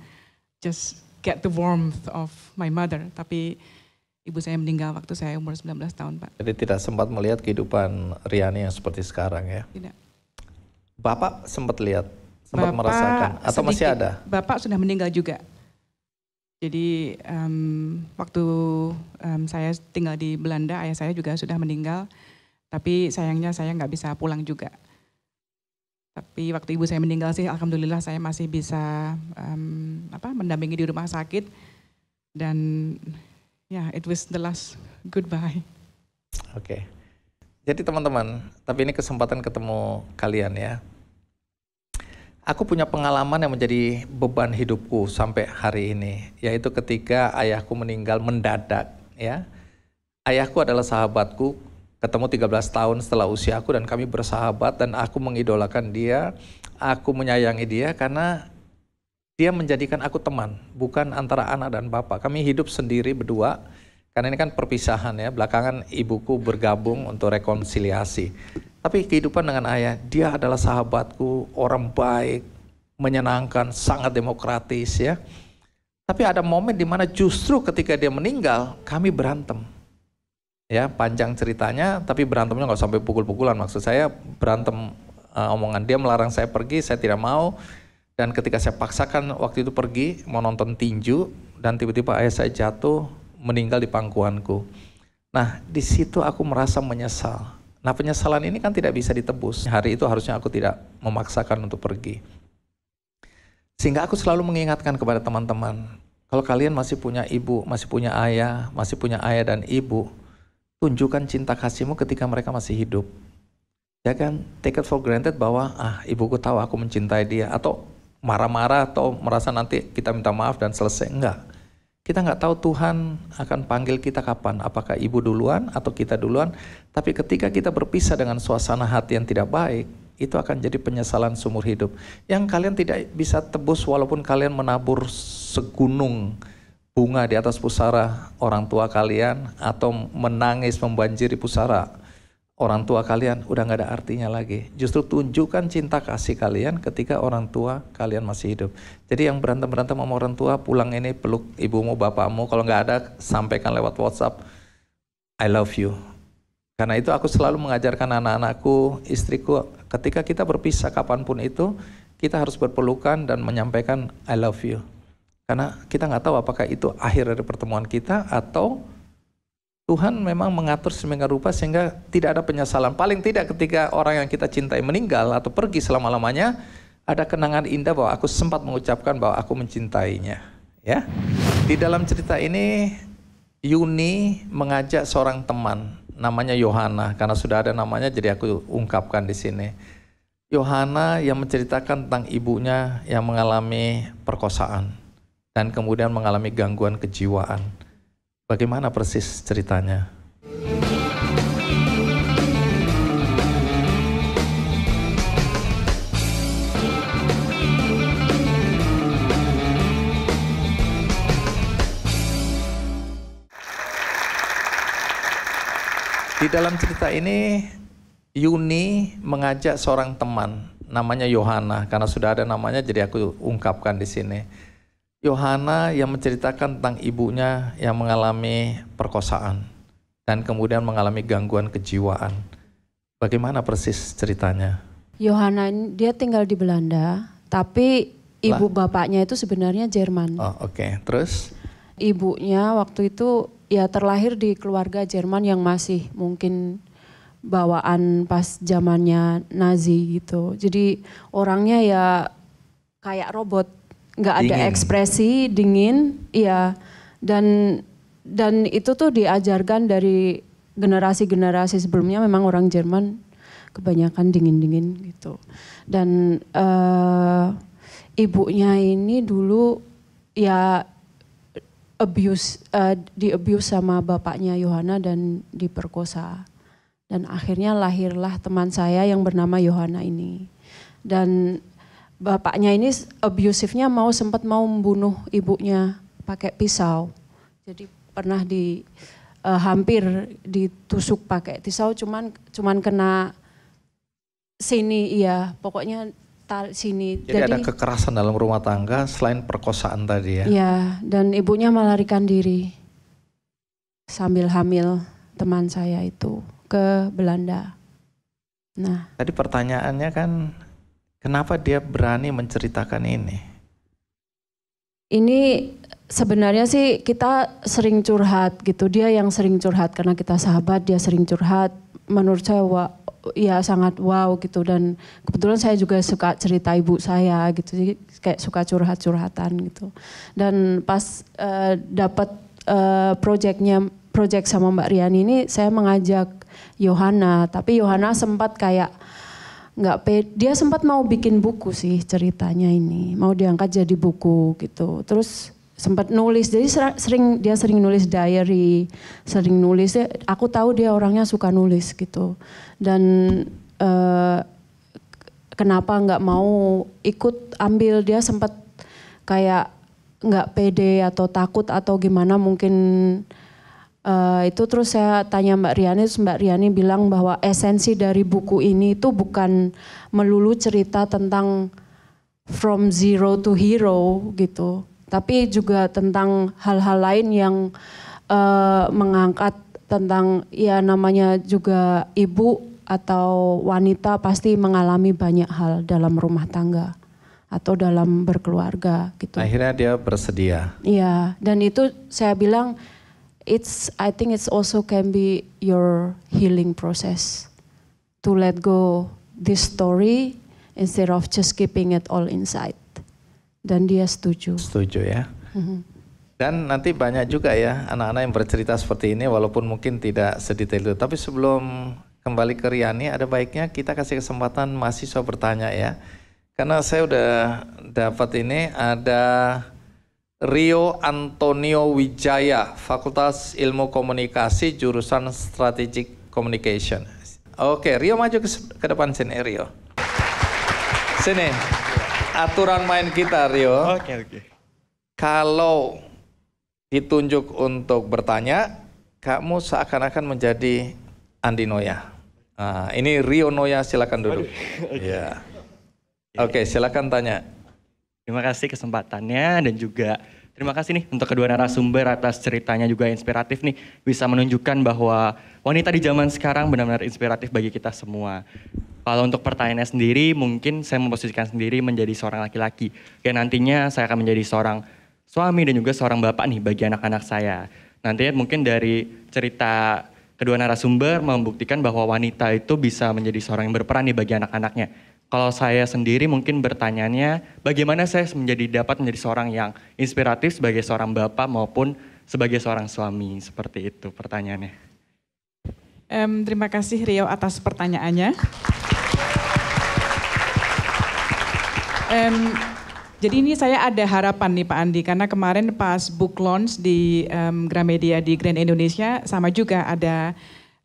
just get the warmth of my mother. Tapi ibu saya meninggal waktu saya umur 19 tahun, Pak. Jadi tidak sempat melihat kehidupan Riani yang seperti sekarang ya? Tidak. Bapak sempat lihat Sempat Bapak merasakan atau sedikit, masih ada? Bapak sudah meninggal juga. Jadi um, waktu um, saya tinggal di Belanda, ayah saya juga sudah meninggal. Tapi sayangnya saya nggak bisa pulang juga. Tapi waktu ibu saya meninggal sih, alhamdulillah saya masih bisa um, apa mendampingi di rumah sakit. Dan ya, yeah, it was the last goodbye. Oke. Okay. Jadi teman-teman, tapi ini kesempatan ketemu kalian ya. Aku punya pengalaman yang menjadi beban hidupku sampai hari ini, yaitu ketika ayahku meninggal mendadak, ya. Ayahku adalah sahabatku, ketemu 13 tahun setelah aku dan kami bersahabat dan aku mengidolakan dia, aku menyayangi dia karena dia menjadikan aku teman, bukan antara anak dan bapak. Kami hidup sendiri berdua karena ini kan perpisahan ya, belakangan ibuku bergabung untuk rekonsiliasi. Tapi kehidupan dengan ayah, dia adalah sahabatku, orang baik, menyenangkan, sangat demokratis ya. Tapi ada momen di mana justru ketika dia meninggal, kami berantem. Ya, panjang ceritanya, tapi berantemnya nggak sampai pukul-pukulan. Maksud saya berantem uh, omongan dia melarang saya pergi, saya tidak mau. Dan ketika saya paksakan waktu itu pergi, mau nonton tinju, dan tiba-tiba ayah saya jatuh, meninggal di pangkuanku. Nah, di situ aku merasa menyesal. Nah, penyesalan ini kan tidak bisa ditebus. Hari itu harusnya aku tidak memaksakan untuk pergi. Sehingga aku selalu mengingatkan kepada teman-teman, kalau kalian masih punya ibu, masih punya ayah, masih punya ayah dan ibu, tunjukkan cinta kasihmu ketika mereka masih hidup. Ya kan, take it for granted bahwa ah ibuku tahu aku mencintai dia atau marah-marah atau merasa nanti kita minta maaf dan selesai enggak. Kita nggak tahu Tuhan akan panggil kita kapan, apakah ibu duluan atau kita duluan. Tapi ketika kita berpisah dengan suasana hati yang tidak baik, itu akan jadi penyesalan seumur hidup. Yang kalian tidak bisa tebus walaupun kalian menabur segunung bunga di atas pusara orang tua kalian atau menangis membanjiri pusara orang tua kalian udah nggak ada artinya lagi. Justru tunjukkan cinta kasih kalian ketika orang tua kalian masih hidup. Jadi yang berantem-berantem sama orang tua pulang ini peluk ibumu, bapakmu. Kalau nggak ada sampaikan lewat WhatsApp, I love you. Karena itu aku selalu mengajarkan anak-anakku, istriku, ketika kita berpisah kapanpun itu, kita harus berpelukan dan menyampaikan I love you. Karena kita nggak tahu apakah itu akhir dari pertemuan kita atau Tuhan memang mengatur semingguan rupa sehingga tidak ada penyesalan. Paling tidak ketika orang yang kita cintai meninggal atau pergi selama-lamanya, ada kenangan indah bahwa aku sempat mengucapkan bahwa aku mencintainya. Ya, di dalam cerita ini Yuni mengajak seorang teman, namanya Yohana, karena sudah ada namanya jadi aku ungkapkan di sini. Yohana yang menceritakan tentang ibunya yang mengalami perkosaan dan kemudian mengalami gangguan kejiwaan. Bagaimana persis ceritanya? Di dalam cerita ini, Yuni mengajak seorang teman, namanya Yohana, karena sudah ada namanya, jadi aku ungkapkan di sini Yohana yang menceritakan tentang ibunya yang mengalami perkosaan dan kemudian mengalami gangguan kejiwaan. Bagaimana persis ceritanya? Yohana dia tinggal di Belanda, tapi ibu lah. bapaknya itu sebenarnya Jerman. Oh, oke. Okay. Terus ibunya waktu itu ya terlahir di keluarga Jerman yang masih mungkin bawaan pas zamannya Nazi gitu. Jadi orangnya ya kayak robot nggak ada dingin. ekspresi dingin iya dan dan itu tuh diajarkan dari generasi-generasi sebelumnya memang orang Jerman kebanyakan dingin-dingin gitu dan uh, ibunya ini dulu ya abuse uh, di abuse sama bapaknya Yohana dan diperkosa dan akhirnya lahirlah teman saya yang bernama Yohana ini dan bapaknya ini abusifnya mau sempat mau membunuh ibunya pakai pisau. Jadi pernah di uh, hampir ditusuk pakai pisau cuman cuman kena sini iya pokoknya tal, sini. Jadi, Jadi ada kekerasan dalam rumah tangga selain perkosaan tadi ya. Iya, dan ibunya melarikan diri sambil hamil teman saya itu ke Belanda. Nah, tadi pertanyaannya kan Kenapa dia berani menceritakan ini? Ini sebenarnya sih kita sering curhat gitu. Dia yang sering curhat karena kita sahabat, dia sering curhat. Menurut saya wah, ya sangat wow gitu dan kebetulan saya juga suka cerita ibu saya gitu. Jadi kayak suka curhat-curhatan gitu. Dan pas uh, dapat uh, eh, proyeknya project sama Mbak Riani ini saya mengajak Yohana, tapi Yohana sempat kayak nggak pede. Dia sempat mau bikin buku sih ceritanya ini, mau diangkat jadi buku gitu. Terus sempat nulis, jadi sering dia sering nulis diary, sering nulis. Ya, aku tahu dia orangnya suka nulis gitu. Dan eh, kenapa nggak mau ikut ambil? Dia sempat kayak nggak pede atau takut atau gimana mungkin Eh, itu terus saya tanya Mbak Riani, terus Mbak Riani bilang bahwa esensi dari buku ini itu bukan melulu cerita tentang from zero to hero gitu, tapi juga tentang hal-hal lain yang uh, mengangkat tentang ya namanya juga ibu atau wanita pasti mengalami banyak hal dalam rumah tangga atau dalam berkeluarga gitu. Akhirnya dia bersedia. Iya, dan itu saya bilang it's I think it's also can be your healing process to let go this story instead of just keeping it all inside. Dan dia setuju. Setuju ya. Mm-hmm. Dan nanti banyak juga ya anak-anak yang bercerita seperti ini walaupun mungkin tidak sedetail itu. Tapi sebelum kembali ke Riani ada baiknya kita kasih kesempatan mahasiswa bertanya ya. Karena saya udah dapat ini ada Rio Antonio Wijaya, Fakultas Ilmu Komunikasi, jurusan Strategic Communication. Oke, Rio maju ke, ke depan sini, eh, Rio. Sini, aturan main kita, Rio. Oke, oke. Kalau ditunjuk untuk bertanya, kamu seakan-akan menjadi Andi Noya. Nah, ini Rio Noya, silakan duduk. okay. Oke, iya. okay, silakan tanya. Terima kasih kesempatannya dan juga terima kasih nih untuk kedua narasumber atas ceritanya juga inspiratif nih bisa menunjukkan bahwa wanita di zaman sekarang benar-benar inspiratif bagi kita semua. Kalau untuk pertanyaannya sendiri mungkin saya memposisikan sendiri menjadi seorang laki-laki Oke nantinya saya akan menjadi seorang suami dan juga seorang bapak nih bagi anak-anak saya. Nantinya mungkin dari cerita kedua narasumber membuktikan bahwa wanita itu bisa menjadi seorang yang berperan nih bagi anak-anaknya kalau saya sendiri mungkin bertanyanya, bagaimana saya menjadi dapat menjadi seorang yang inspiratif sebagai seorang bapak maupun sebagai seorang suami? Seperti itu pertanyaannya. Um, terima kasih Rio atas pertanyaannya. Um, jadi ini saya ada harapan nih Pak Andi, karena kemarin pas book launch di um, Gramedia di Grand Indonesia sama juga ada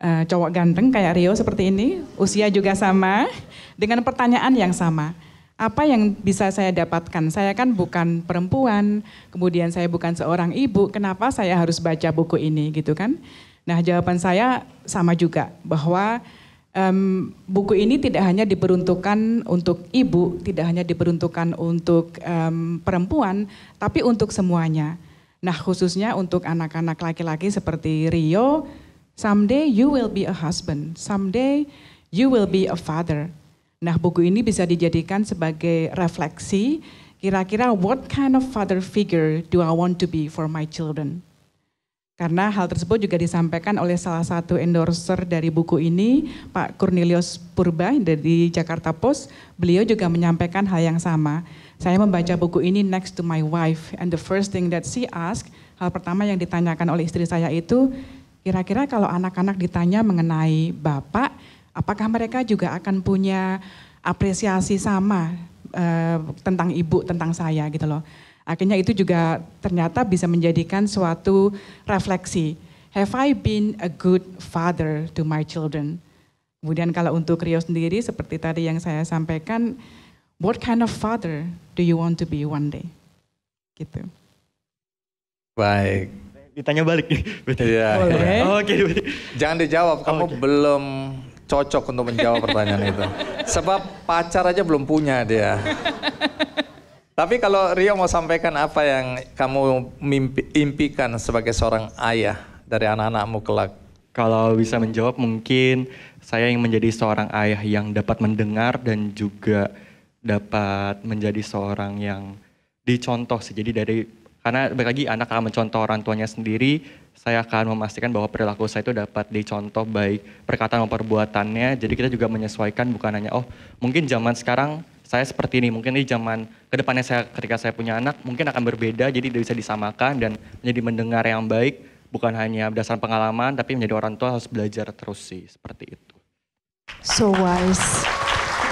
uh, cowok ganteng kayak Rio seperti ini, usia juga sama, dengan pertanyaan yang sama. Apa yang bisa saya dapatkan? Saya kan bukan perempuan, kemudian saya bukan seorang ibu, kenapa saya harus baca buku ini gitu kan? Nah jawaban saya sama juga, bahwa um, buku ini tidak hanya diperuntukkan untuk ibu, tidak hanya diperuntukkan untuk um, perempuan, tapi untuk semuanya. Nah khususnya untuk anak-anak laki-laki seperti Rio, Someday you will be a husband. Someday you will be a father. Nah, buku ini bisa dijadikan sebagai refleksi kira-kira what kind of father figure do I want to be for my children? Karena hal tersebut juga disampaikan oleh salah satu endorser dari buku ini, Pak Cornelius Purba dari Jakarta Post. Beliau juga menyampaikan hal yang sama. Saya membaca buku ini next to my wife and the first thing that she ask, hal pertama yang ditanyakan oleh istri saya itu, Kira-kira kalau anak-anak ditanya mengenai Bapak, apakah mereka juga akan punya apresiasi sama uh, tentang Ibu, tentang saya gitu loh. Akhirnya itu juga ternyata bisa menjadikan suatu refleksi. Have I been a good father to my children? Kemudian kalau untuk Rio sendiri seperti tadi yang saya sampaikan, what kind of father do you want to be one day? Gitu. Baik, Ditanya balik nih. Iya. iya. Oke. Jangan dijawab, kamu okay. belum cocok untuk menjawab pertanyaan itu. Sebab pacar aja belum punya dia. Tapi kalau Rio mau sampaikan apa yang kamu mimpi, impikan sebagai seorang ayah dari anak-anakmu kelak? Kalau bisa menjawab mungkin saya yang menjadi seorang ayah yang dapat mendengar dan juga dapat menjadi seorang yang dicontoh sih. Jadi dari karena bagi anak akan mencontoh orang tuanya sendiri, saya akan memastikan bahwa perilaku saya itu dapat dicontoh baik perkataan maupun perbuatannya. Jadi kita juga menyesuaikan bukan hanya oh mungkin zaman sekarang saya seperti ini, mungkin di zaman kedepannya saya ketika saya punya anak mungkin akan berbeda, jadi tidak bisa disamakan dan menjadi mendengar yang baik bukan hanya berdasarkan pengalaman, tapi menjadi orang tua harus belajar terus sih seperti itu. So wise.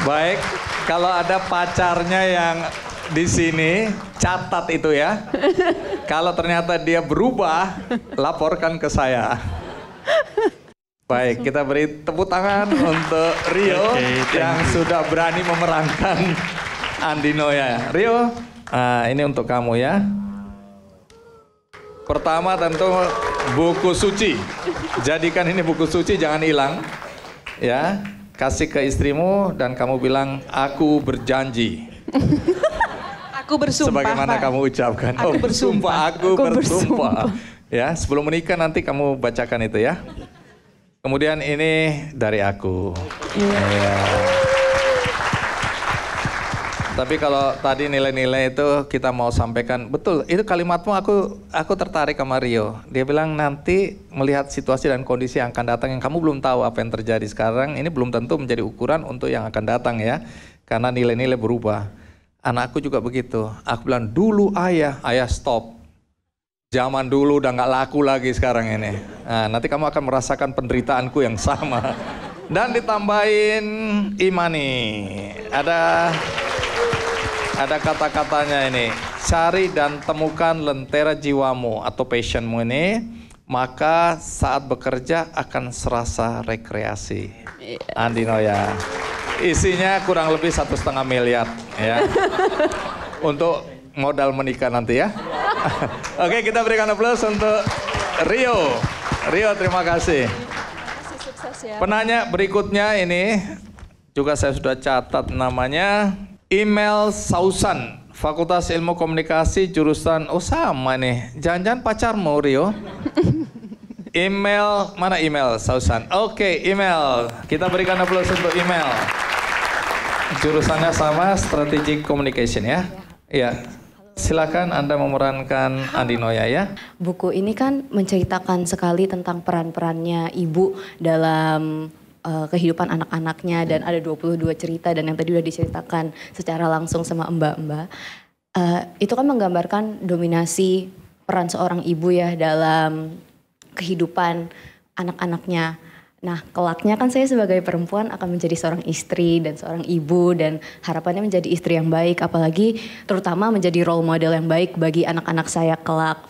Baik, kalau ada pacarnya yang di sini catat itu ya. Kalau ternyata dia berubah, laporkan ke saya. Baik, kita beri tepuk tangan untuk Rio okay, yang sudah berani memerankan Andino ya. Rio, uh, ini untuk kamu ya. Pertama tentu buku suci. Jadikan ini buku suci, jangan hilang. Ya, kasih ke istrimu dan kamu bilang aku berjanji. Aku bersumpah. Sebagaimana kamu ucapkan. Aku oh, bersumpah. Aku, bersumpah. Ya, sebelum menikah nanti kamu bacakan itu ya. Kemudian ini dari aku. Iya. iya. Tapi kalau tadi nilai-nilai itu kita mau sampaikan, betul itu kalimatmu aku aku tertarik sama Rio. Dia bilang nanti melihat situasi dan kondisi yang akan datang yang kamu belum tahu apa yang terjadi sekarang, ini belum tentu menjadi ukuran untuk yang akan datang ya. Karena nilai-nilai berubah. Anakku juga begitu. Aku bilang, dulu ayah, ayah stop. Zaman dulu udah nggak laku lagi sekarang ini. Nah, nanti kamu akan merasakan penderitaanku yang sama. Dan ditambahin imani. Ada ada kata-katanya ini. Cari dan temukan lentera jiwamu atau passionmu ini, maka saat bekerja akan serasa rekreasi. Andi iya. Andino ya. Isinya kurang lebih satu setengah miliar ya. Untuk modal menikah nanti ya. Oke kita berikan aplaus untuk Rio. Rio terima kasih. Ya. Penanya berikutnya ini juga saya sudah catat namanya email Sausan Fakultas Ilmu Komunikasi jurusan oh sama nih jangan-jangan pacarmu Rio email mana email Sausan oke okay, email kita berikan aplaus untuk email Jurusannya sama Strategic Communication ya. ya? Ya. Silakan Anda memerankan Andi Noya ya. Buku ini kan menceritakan sekali tentang peran-perannya ibu dalam uh, kehidupan anak-anaknya dan ada 22 cerita dan yang tadi sudah diceritakan secara langsung sama mbak-mbak. Uh, itu kan menggambarkan dominasi peran seorang ibu ya dalam kehidupan anak-anaknya Nah, kelaknya kan saya sebagai perempuan akan menjadi seorang istri dan seorang ibu dan harapannya menjadi istri yang baik apalagi terutama menjadi role model yang baik bagi anak-anak saya kelak.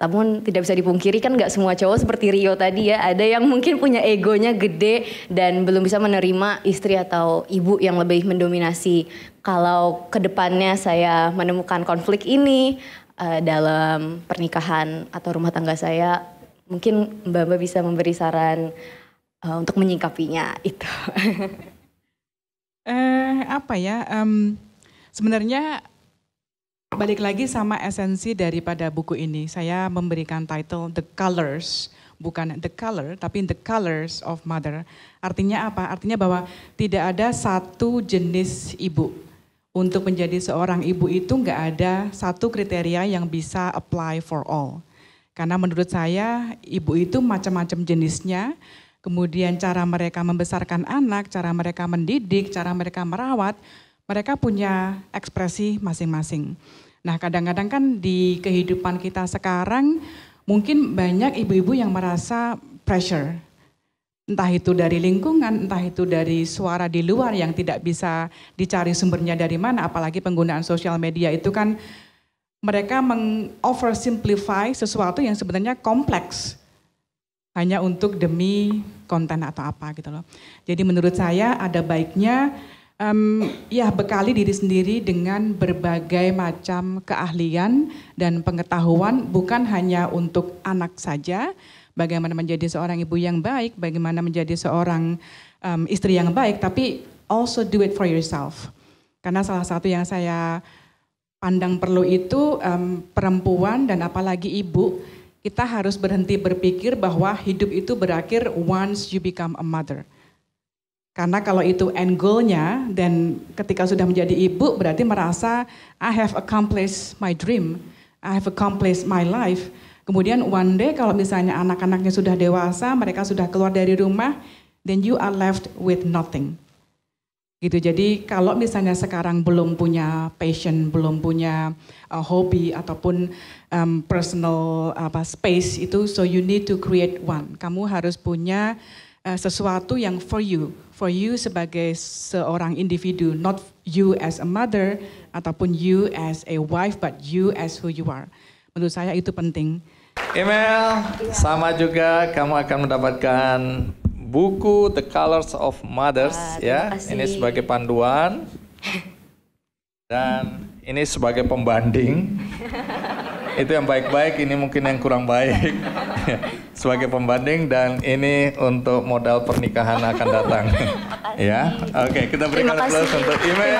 Namun tidak bisa dipungkiri kan gak semua cowok seperti Rio tadi ya. Ada yang mungkin punya egonya gede dan belum bisa menerima istri atau ibu yang lebih mendominasi. Kalau kedepannya saya menemukan konflik ini uh, dalam pernikahan atau rumah tangga saya, mungkin Mbak Mbak bisa memberi saran uh, untuk menyingkapinya itu. eh apa ya? Um, sebenarnya balik lagi sama esensi daripada buku ini. Saya memberikan title The Colors, bukan The Color, tapi The Colors of Mother. Artinya apa? Artinya bahwa tidak ada satu jenis ibu. Untuk menjadi seorang ibu itu nggak ada satu kriteria yang bisa apply for all. Karena menurut saya ibu itu macam-macam jenisnya, kemudian iya. cara mereka membesarkan anak, cara mereka mendidik, cara mereka merawat, mereka punya ekspresi masing-masing. Nah, kadang-kadang kan di kehidupan kita sekarang mungkin banyak ibu-ibu yang merasa pressure. Entah itu dari lingkungan, entah itu dari suara di luar yang tidak bisa dicari sumbernya dari mana, apalagi penggunaan sosial media itu kan mereka mengoversimplify sesuatu yang sebenarnya kompleks hanya untuk demi konten atau apa gitu loh. Jadi menurut saya ada baiknya um, ya bekali diri sendiri dengan berbagai macam keahlian dan pengetahuan bukan hanya untuk anak saja, bagaimana menjadi seorang ibu yang baik, bagaimana menjadi seorang um, istri yang baik, tapi also do it for yourself. Karena salah satu yang saya pandang perlu itu um, perempuan dan apalagi ibu kita harus berhenti berpikir bahwa hidup itu berakhir once you become a mother. Karena kalau itu end goal-nya dan ketika sudah menjadi ibu berarti merasa I have accomplished my dream, I have accomplished my life. Kemudian one day kalau misalnya anak-anaknya sudah dewasa, mereka sudah keluar dari rumah, then you are left with nothing. Gitu. Jadi kalau misalnya sekarang belum punya passion, belum punya uh, hobi ataupun um, personal apa space itu so you need to create one. Kamu harus punya uh, sesuatu yang for you, for you sebagai seorang individu, not you as a mother ataupun you as a wife but you as who you are. Menurut saya itu penting. Email sama juga kamu akan mendapatkan buku The Colors of Mothers uh, ya. Ini sebagai panduan dan ini sebagai pembanding. itu yang baik-baik, ini mungkin yang kurang baik. Sebagai pembanding dan ini untuk modal pernikahan akan datang. ya. Oke, okay, kita berikan aplaus untuk email.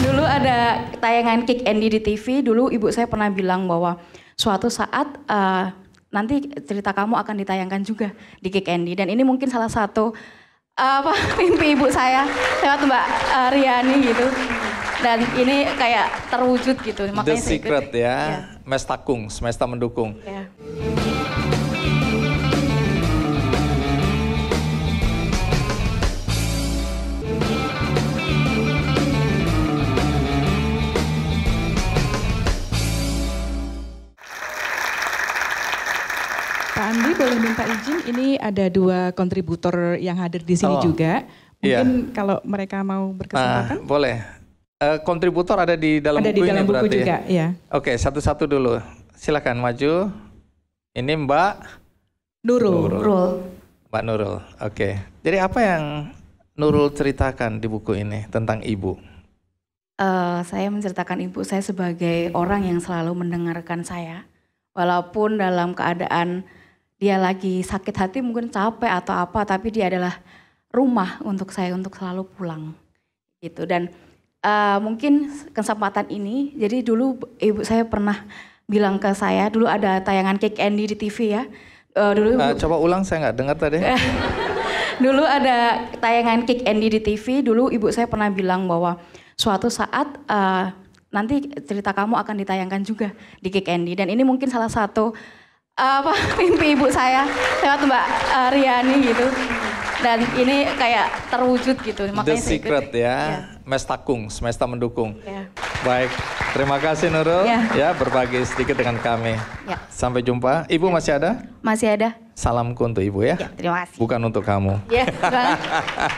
Dulu ada tayangan Kick Andy di TV, dulu ibu saya pernah bilang bahwa suatu saat uh, nanti cerita kamu akan ditayangkan juga di Kick Andy dan ini mungkin salah satu uh, apa mimpi ibu saya lewat Mbak uh, Riani gitu dan ini kayak terwujud gitu makanya The Secret ya, ya. Kung, semesta mendukung ya. Pak Andi boleh minta izin, ini ada dua kontributor yang hadir di sini oh, juga. Iya. Mungkin yeah. kalau mereka mau berkesempatan. Uh, boleh. Eh, kontributor ada di dalam ada buku di dalam ini buku berarti ya? juga, ya. Oke, okay, satu-satu dulu. Silakan maju. Ini Mbak Nurul. Nurul. Mbak Nurul. Oke. Okay. Jadi apa yang Nurul ceritakan di buku ini tentang ibu? Uh, saya menceritakan ibu saya sebagai orang yang selalu mendengarkan saya, walaupun dalam keadaan dia lagi sakit hati mungkin capek atau apa, tapi dia adalah rumah untuk saya untuk selalu pulang gitu dan uh, mungkin kesempatan ini, jadi dulu ibu saya pernah bilang ke saya, dulu ada tayangan Cake Andy di TV ya. Uh, dulu nah, coba ulang saya nggak dengar tadi. dulu ada tayangan Cake Andy di TV, dulu ibu saya pernah bilang bahwa suatu saat uh, nanti cerita kamu akan ditayangkan juga di Cake Andy dan ini mungkin salah satu apa mimpi ibu saya lewat Mbak uh, Riani gitu dan ini kayak terwujud gitu makanya The secret ya. yeah. Mesta Kung semesta mendukung Yeah. baik terima kasih Nurul ya. ya berbagi sedikit dengan kami Yeah. sampai jumpa ibu yeah. masih ada masih ada salamku untuk ibu ya, Yeah, terima kasih bukan untuk kamu Yeah. Iya,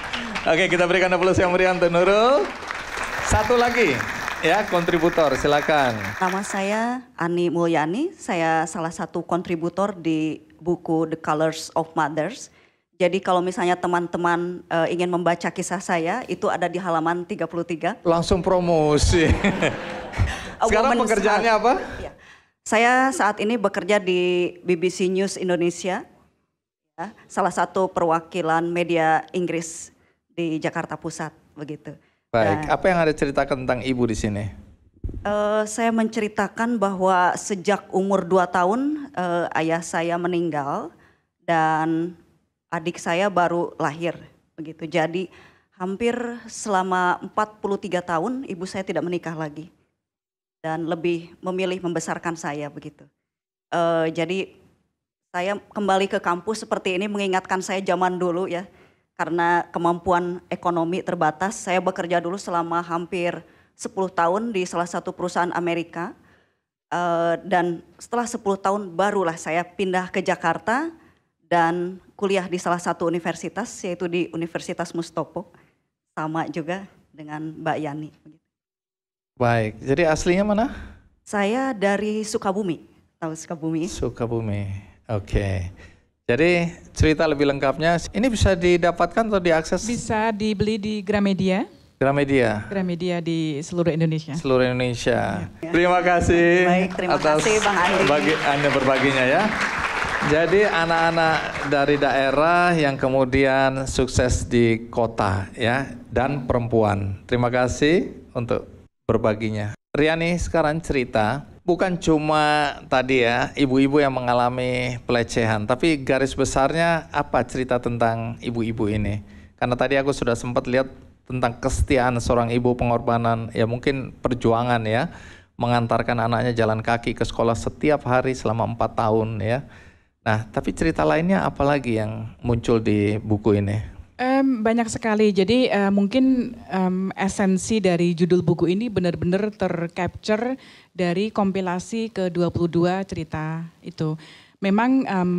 oke kita berikan aplaus yang meriah untuk Nurul satu lagi Ya, kontributor, silakan. Nama saya Ani Mulyani, saya salah satu kontributor di buku The Colors of Mothers jadi kalau misalnya teman-teman e, ingin membaca kisah saya, itu ada di halaman 33. Langsung promosi. Sekarang pekerjaannya apa? Iya. Saya saat ini bekerja di BBC News Indonesia, ya, salah satu perwakilan media Inggris di Jakarta Pusat, begitu. Baik, Dan, nah. apa yang ada ceritakan tentang ibu di sini? Uh, saya menceritakan bahwa sejak umur 2 tahun uh, ayah saya meninggal dan adik saya baru lahir begitu. Jadi hampir selama 43 tahun ibu saya tidak menikah lagi dan lebih memilih membesarkan saya begitu. E, jadi saya kembali ke kampus seperti ini mengingatkan saya zaman dulu ya karena kemampuan ekonomi terbatas. Saya bekerja dulu selama hampir 10 tahun di salah satu perusahaan Amerika. Uh, dan setelah 10 tahun barulah saya pindah ke Jakarta dan kuliah di salah satu universitas yaitu di Universitas Mustopo sama juga dengan Mbak Yani. Baik, jadi aslinya mana? Saya dari Sukabumi. Tahu Sukabumi? Sukabumi. Oke. Okay. Jadi cerita lebih lengkapnya ini bisa didapatkan atau diakses? Bisa dibeli di Gramedia. Gramedia. Gramedia di seluruh Indonesia. Seluruh Indonesia. Ya. Terima kasih. Baik, terima atas kasih Bang Andi. Bagi, anda berbaginya ya. Jadi anak-anak dari daerah yang kemudian sukses di kota ya dan perempuan. Terima kasih untuk berbaginya. Riani sekarang cerita bukan cuma tadi ya ibu-ibu yang mengalami pelecehan, tapi garis besarnya apa cerita tentang ibu-ibu ini? Karena tadi aku sudah sempat lihat tentang kesetiaan seorang ibu pengorbanan, ya mungkin perjuangan ya, mengantarkan anaknya jalan kaki ke sekolah setiap hari selama empat tahun ya Nah, tapi cerita lainnya apa lagi yang muncul di buku ini? Um, banyak sekali. Jadi uh, mungkin um, esensi dari judul buku ini benar-benar tercapture dari kompilasi ke-22 cerita itu. Memang um,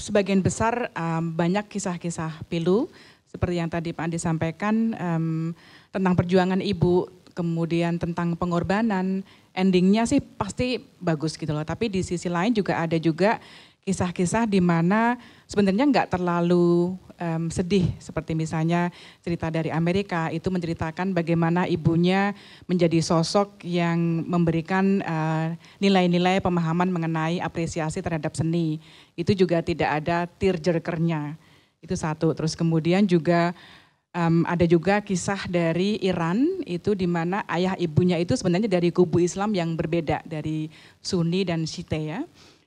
sebagian besar um, banyak kisah-kisah pilu seperti yang tadi Pak Andi sampaikan um, tentang perjuangan ibu, kemudian tentang pengorbanan. Endingnya sih pasti bagus gitu loh. Tapi di sisi lain juga ada juga kisah-kisah di mana sebenarnya nggak terlalu um, sedih seperti misalnya cerita dari Amerika itu menceritakan bagaimana ibunya menjadi sosok yang memberikan eh, nilai-nilai uh, pemahaman mengenai apresiasi terhadap seni itu juga tidak ada tearjerkernya itu satu terus kemudian juga um, ada juga kisah dari Iran itu di mana ayah ibunya itu sebenarnya dari kubu Islam yang berbeda dari Sunni dan Shite ya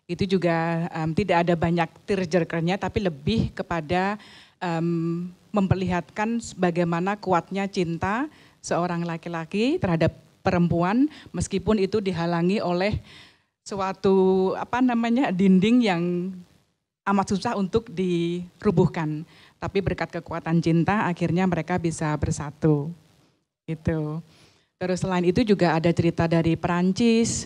itu juga um, tidak ada banyak tearjerkernya tapi lebih kepada um, memperlihatkan bagaimana kuatnya cinta seorang laki-laki terhadap perempuan meskipun itu dihalangi oleh suatu apa namanya dinding yang amat susah untuk dirubuhkan tapi berkat kekuatan cinta akhirnya mereka bisa bersatu itu terus selain itu juga ada cerita dari Perancis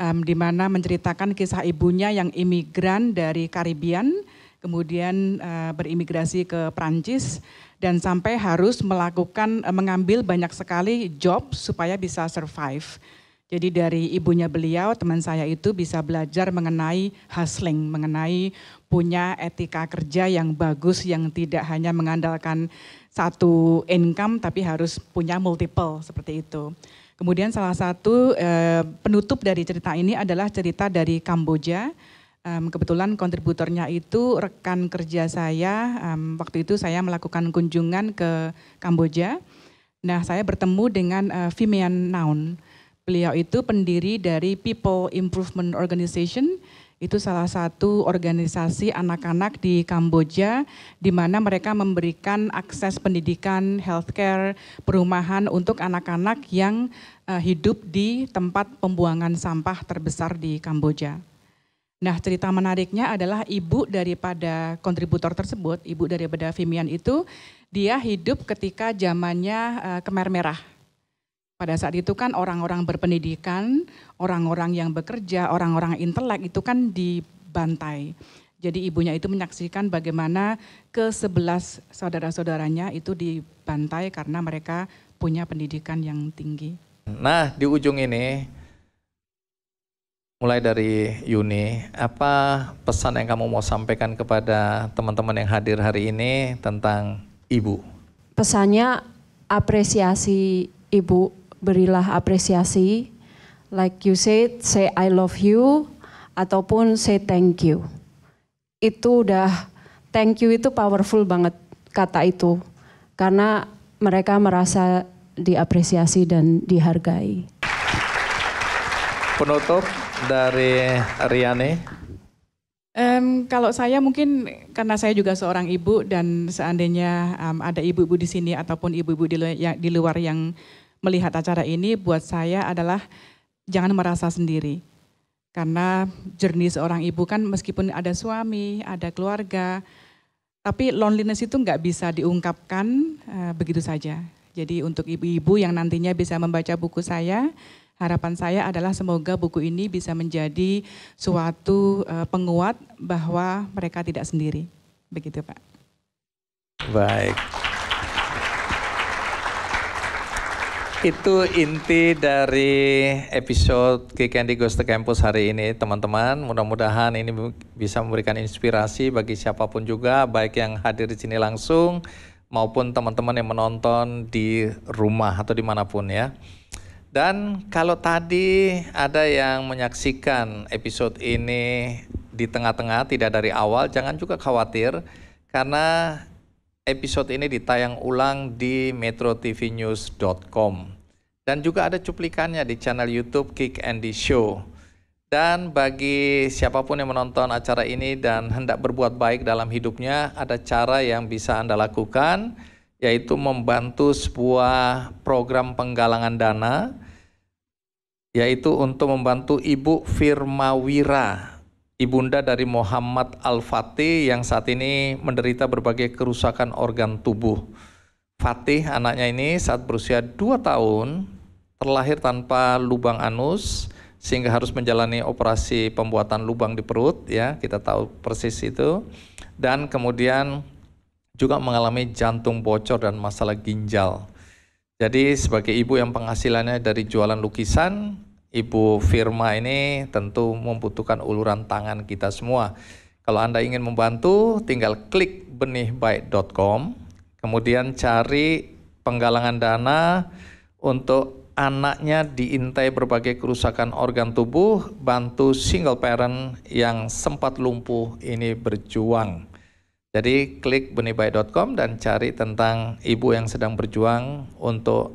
um, di mana menceritakan kisah ibunya yang imigran dari Karibian, kemudian uh, berimigrasi ke Prancis dan sampai harus melakukan uh, mengambil banyak sekali job supaya bisa survive. Jadi dari ibunya beliau, teman saya itu bisa belajar mengenai hustling, mengenai punya etika kerja yang bagus, yang tidak hanya mengandalkan satu income, tapi harus punya multiple seperti itu. Kemudian salah satu eh, penutup dari cerita ini adalah cerita dari Kamboja. Um, kebetulan kontributornya itu rekan kerja saya. Um, waktu itu saya melakukan kunjungan ke Kamboja. Nah, saya bertemu dengan uh, eh, Vimean Naun. Beliau itu pendiri dari People Improvement Organization itu salah satu organisasi anak-anak di Kamboja di mana mereka memberikan akses pendidikan, healthcare, perumahan untuk anak-anak yang uh, hidup di tempat pembuangan sampah terbesar di Kamboja. Nah, cerita menariknya adalah ibu daripada kontributor tersebut, ibu daripada Vimian itu, dia hidup ketika zamannya uh, eh, Kemer Merah pada saat itu kan orang-orang berpendidikan, orang-orang yang bekerja, orang-orang intelek itu kan dibantai. Jadi ibunya itu menyaksikan bagaimana ke sebelas saudara-saudaranya itu dibantai karena mereka punya pendidikan yang tinggi. Nah, di ujung ini mulai dari Yuni, apa pesan yang kamu mau sampaikan kepada teman-teman yang hadir hari ini tentang ibu? Pesannya apresiasi ibu berilah apresiasi. Like you said, say I love you ataupun say thank you. Itu udah thank you itu powerful banget kata itu. Karena mereka merasa diapresiasi dan dihargai. Penutup dari Riane. Um, kalau saya mungkin karena saya juga seorang ibu dan seandainya um, ada ibu-ibu di sini ataupun ibu-ibu di, luar, ya, di luar yang melihat acara ini buat saya adalah jangan merasa sendiri. Karena jernih seorang ibu kan meskipun ada suami, ada keluarga, tapi loneliness itu nggak bisa diungkapkan uh, begitu saja. Jadi untuk ibu-ibu yang nantinya bisa membaca buku saya, harapan saya adalah semoga buku ini bisa menjadi suatu uh, penguat bahwa mereka tidak sendiri. Begitu Pak. Baik. Itu inti dari episode Kick Candy Goes to Campus hari ini teman-teman. Mudah-mudahan ini bisa memberikan inspirasi bagi siapapun juga, baik yang hadir di sini langsung maupun teman-teman yang menonton di rumah atau dimanapun ya. Dan kalau tadi ada yang menyaksikan episode ini di tengah-tengah, tidak dari awal, jangan juga khawatir karena episode ini ditayang ulang di metrotvnews.com. Dan juga ada cuplikannya di channel YouTube Kick Andy Show. Dan bagi siapapun yang menonton acara ini dan hendak berbuat baik dalam hidupnya, ada cara yang bisa Anda lakukan, yaitu membantu sebuah program penggalangan dana, yaitu untuk membantu Ibu Firma Wira, ibunda dari Muhammad Al-Fatih yang saat ini menderita berbagai kerusakan organ tubuh. Fatih anaknya ini saat berusia 2 tahun terlahir tanpa lubang anus sehingga harus menjalani operasi pembuatan lubang di perut ya kita tahu persis itu dan kemudian juga mengalami jantung bocor dan masalah ginjal jadi sebagai ibu yang penghasilannya dari jualan lukisan ibu firma ini tentu membutuhkan uluran tangan kita semua kalau anda ingin membantu tinggal klik benihbaik.com Kemudian cari penggalangan dana untuk anaknya diintai berbagai kerusakan organ tubuh, bantu single parent yang sempat lumpuh ini berjuang. Jadi klik benihbaik.com dan cari tentang ibu yang sedang berjuang untuk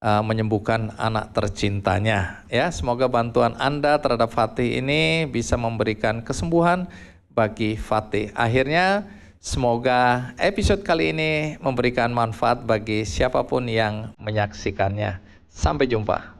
uh, menyembuhkan anak tercintanya. Ya, semoga bantuan Anda terhadap Fatih ini bisa memberikan kesembuhan bagi Fatih. Akhirnya Semoga episode kali ini memberikan manfaat bagi siapapun yang menyaksikannya. Sampai jumpa.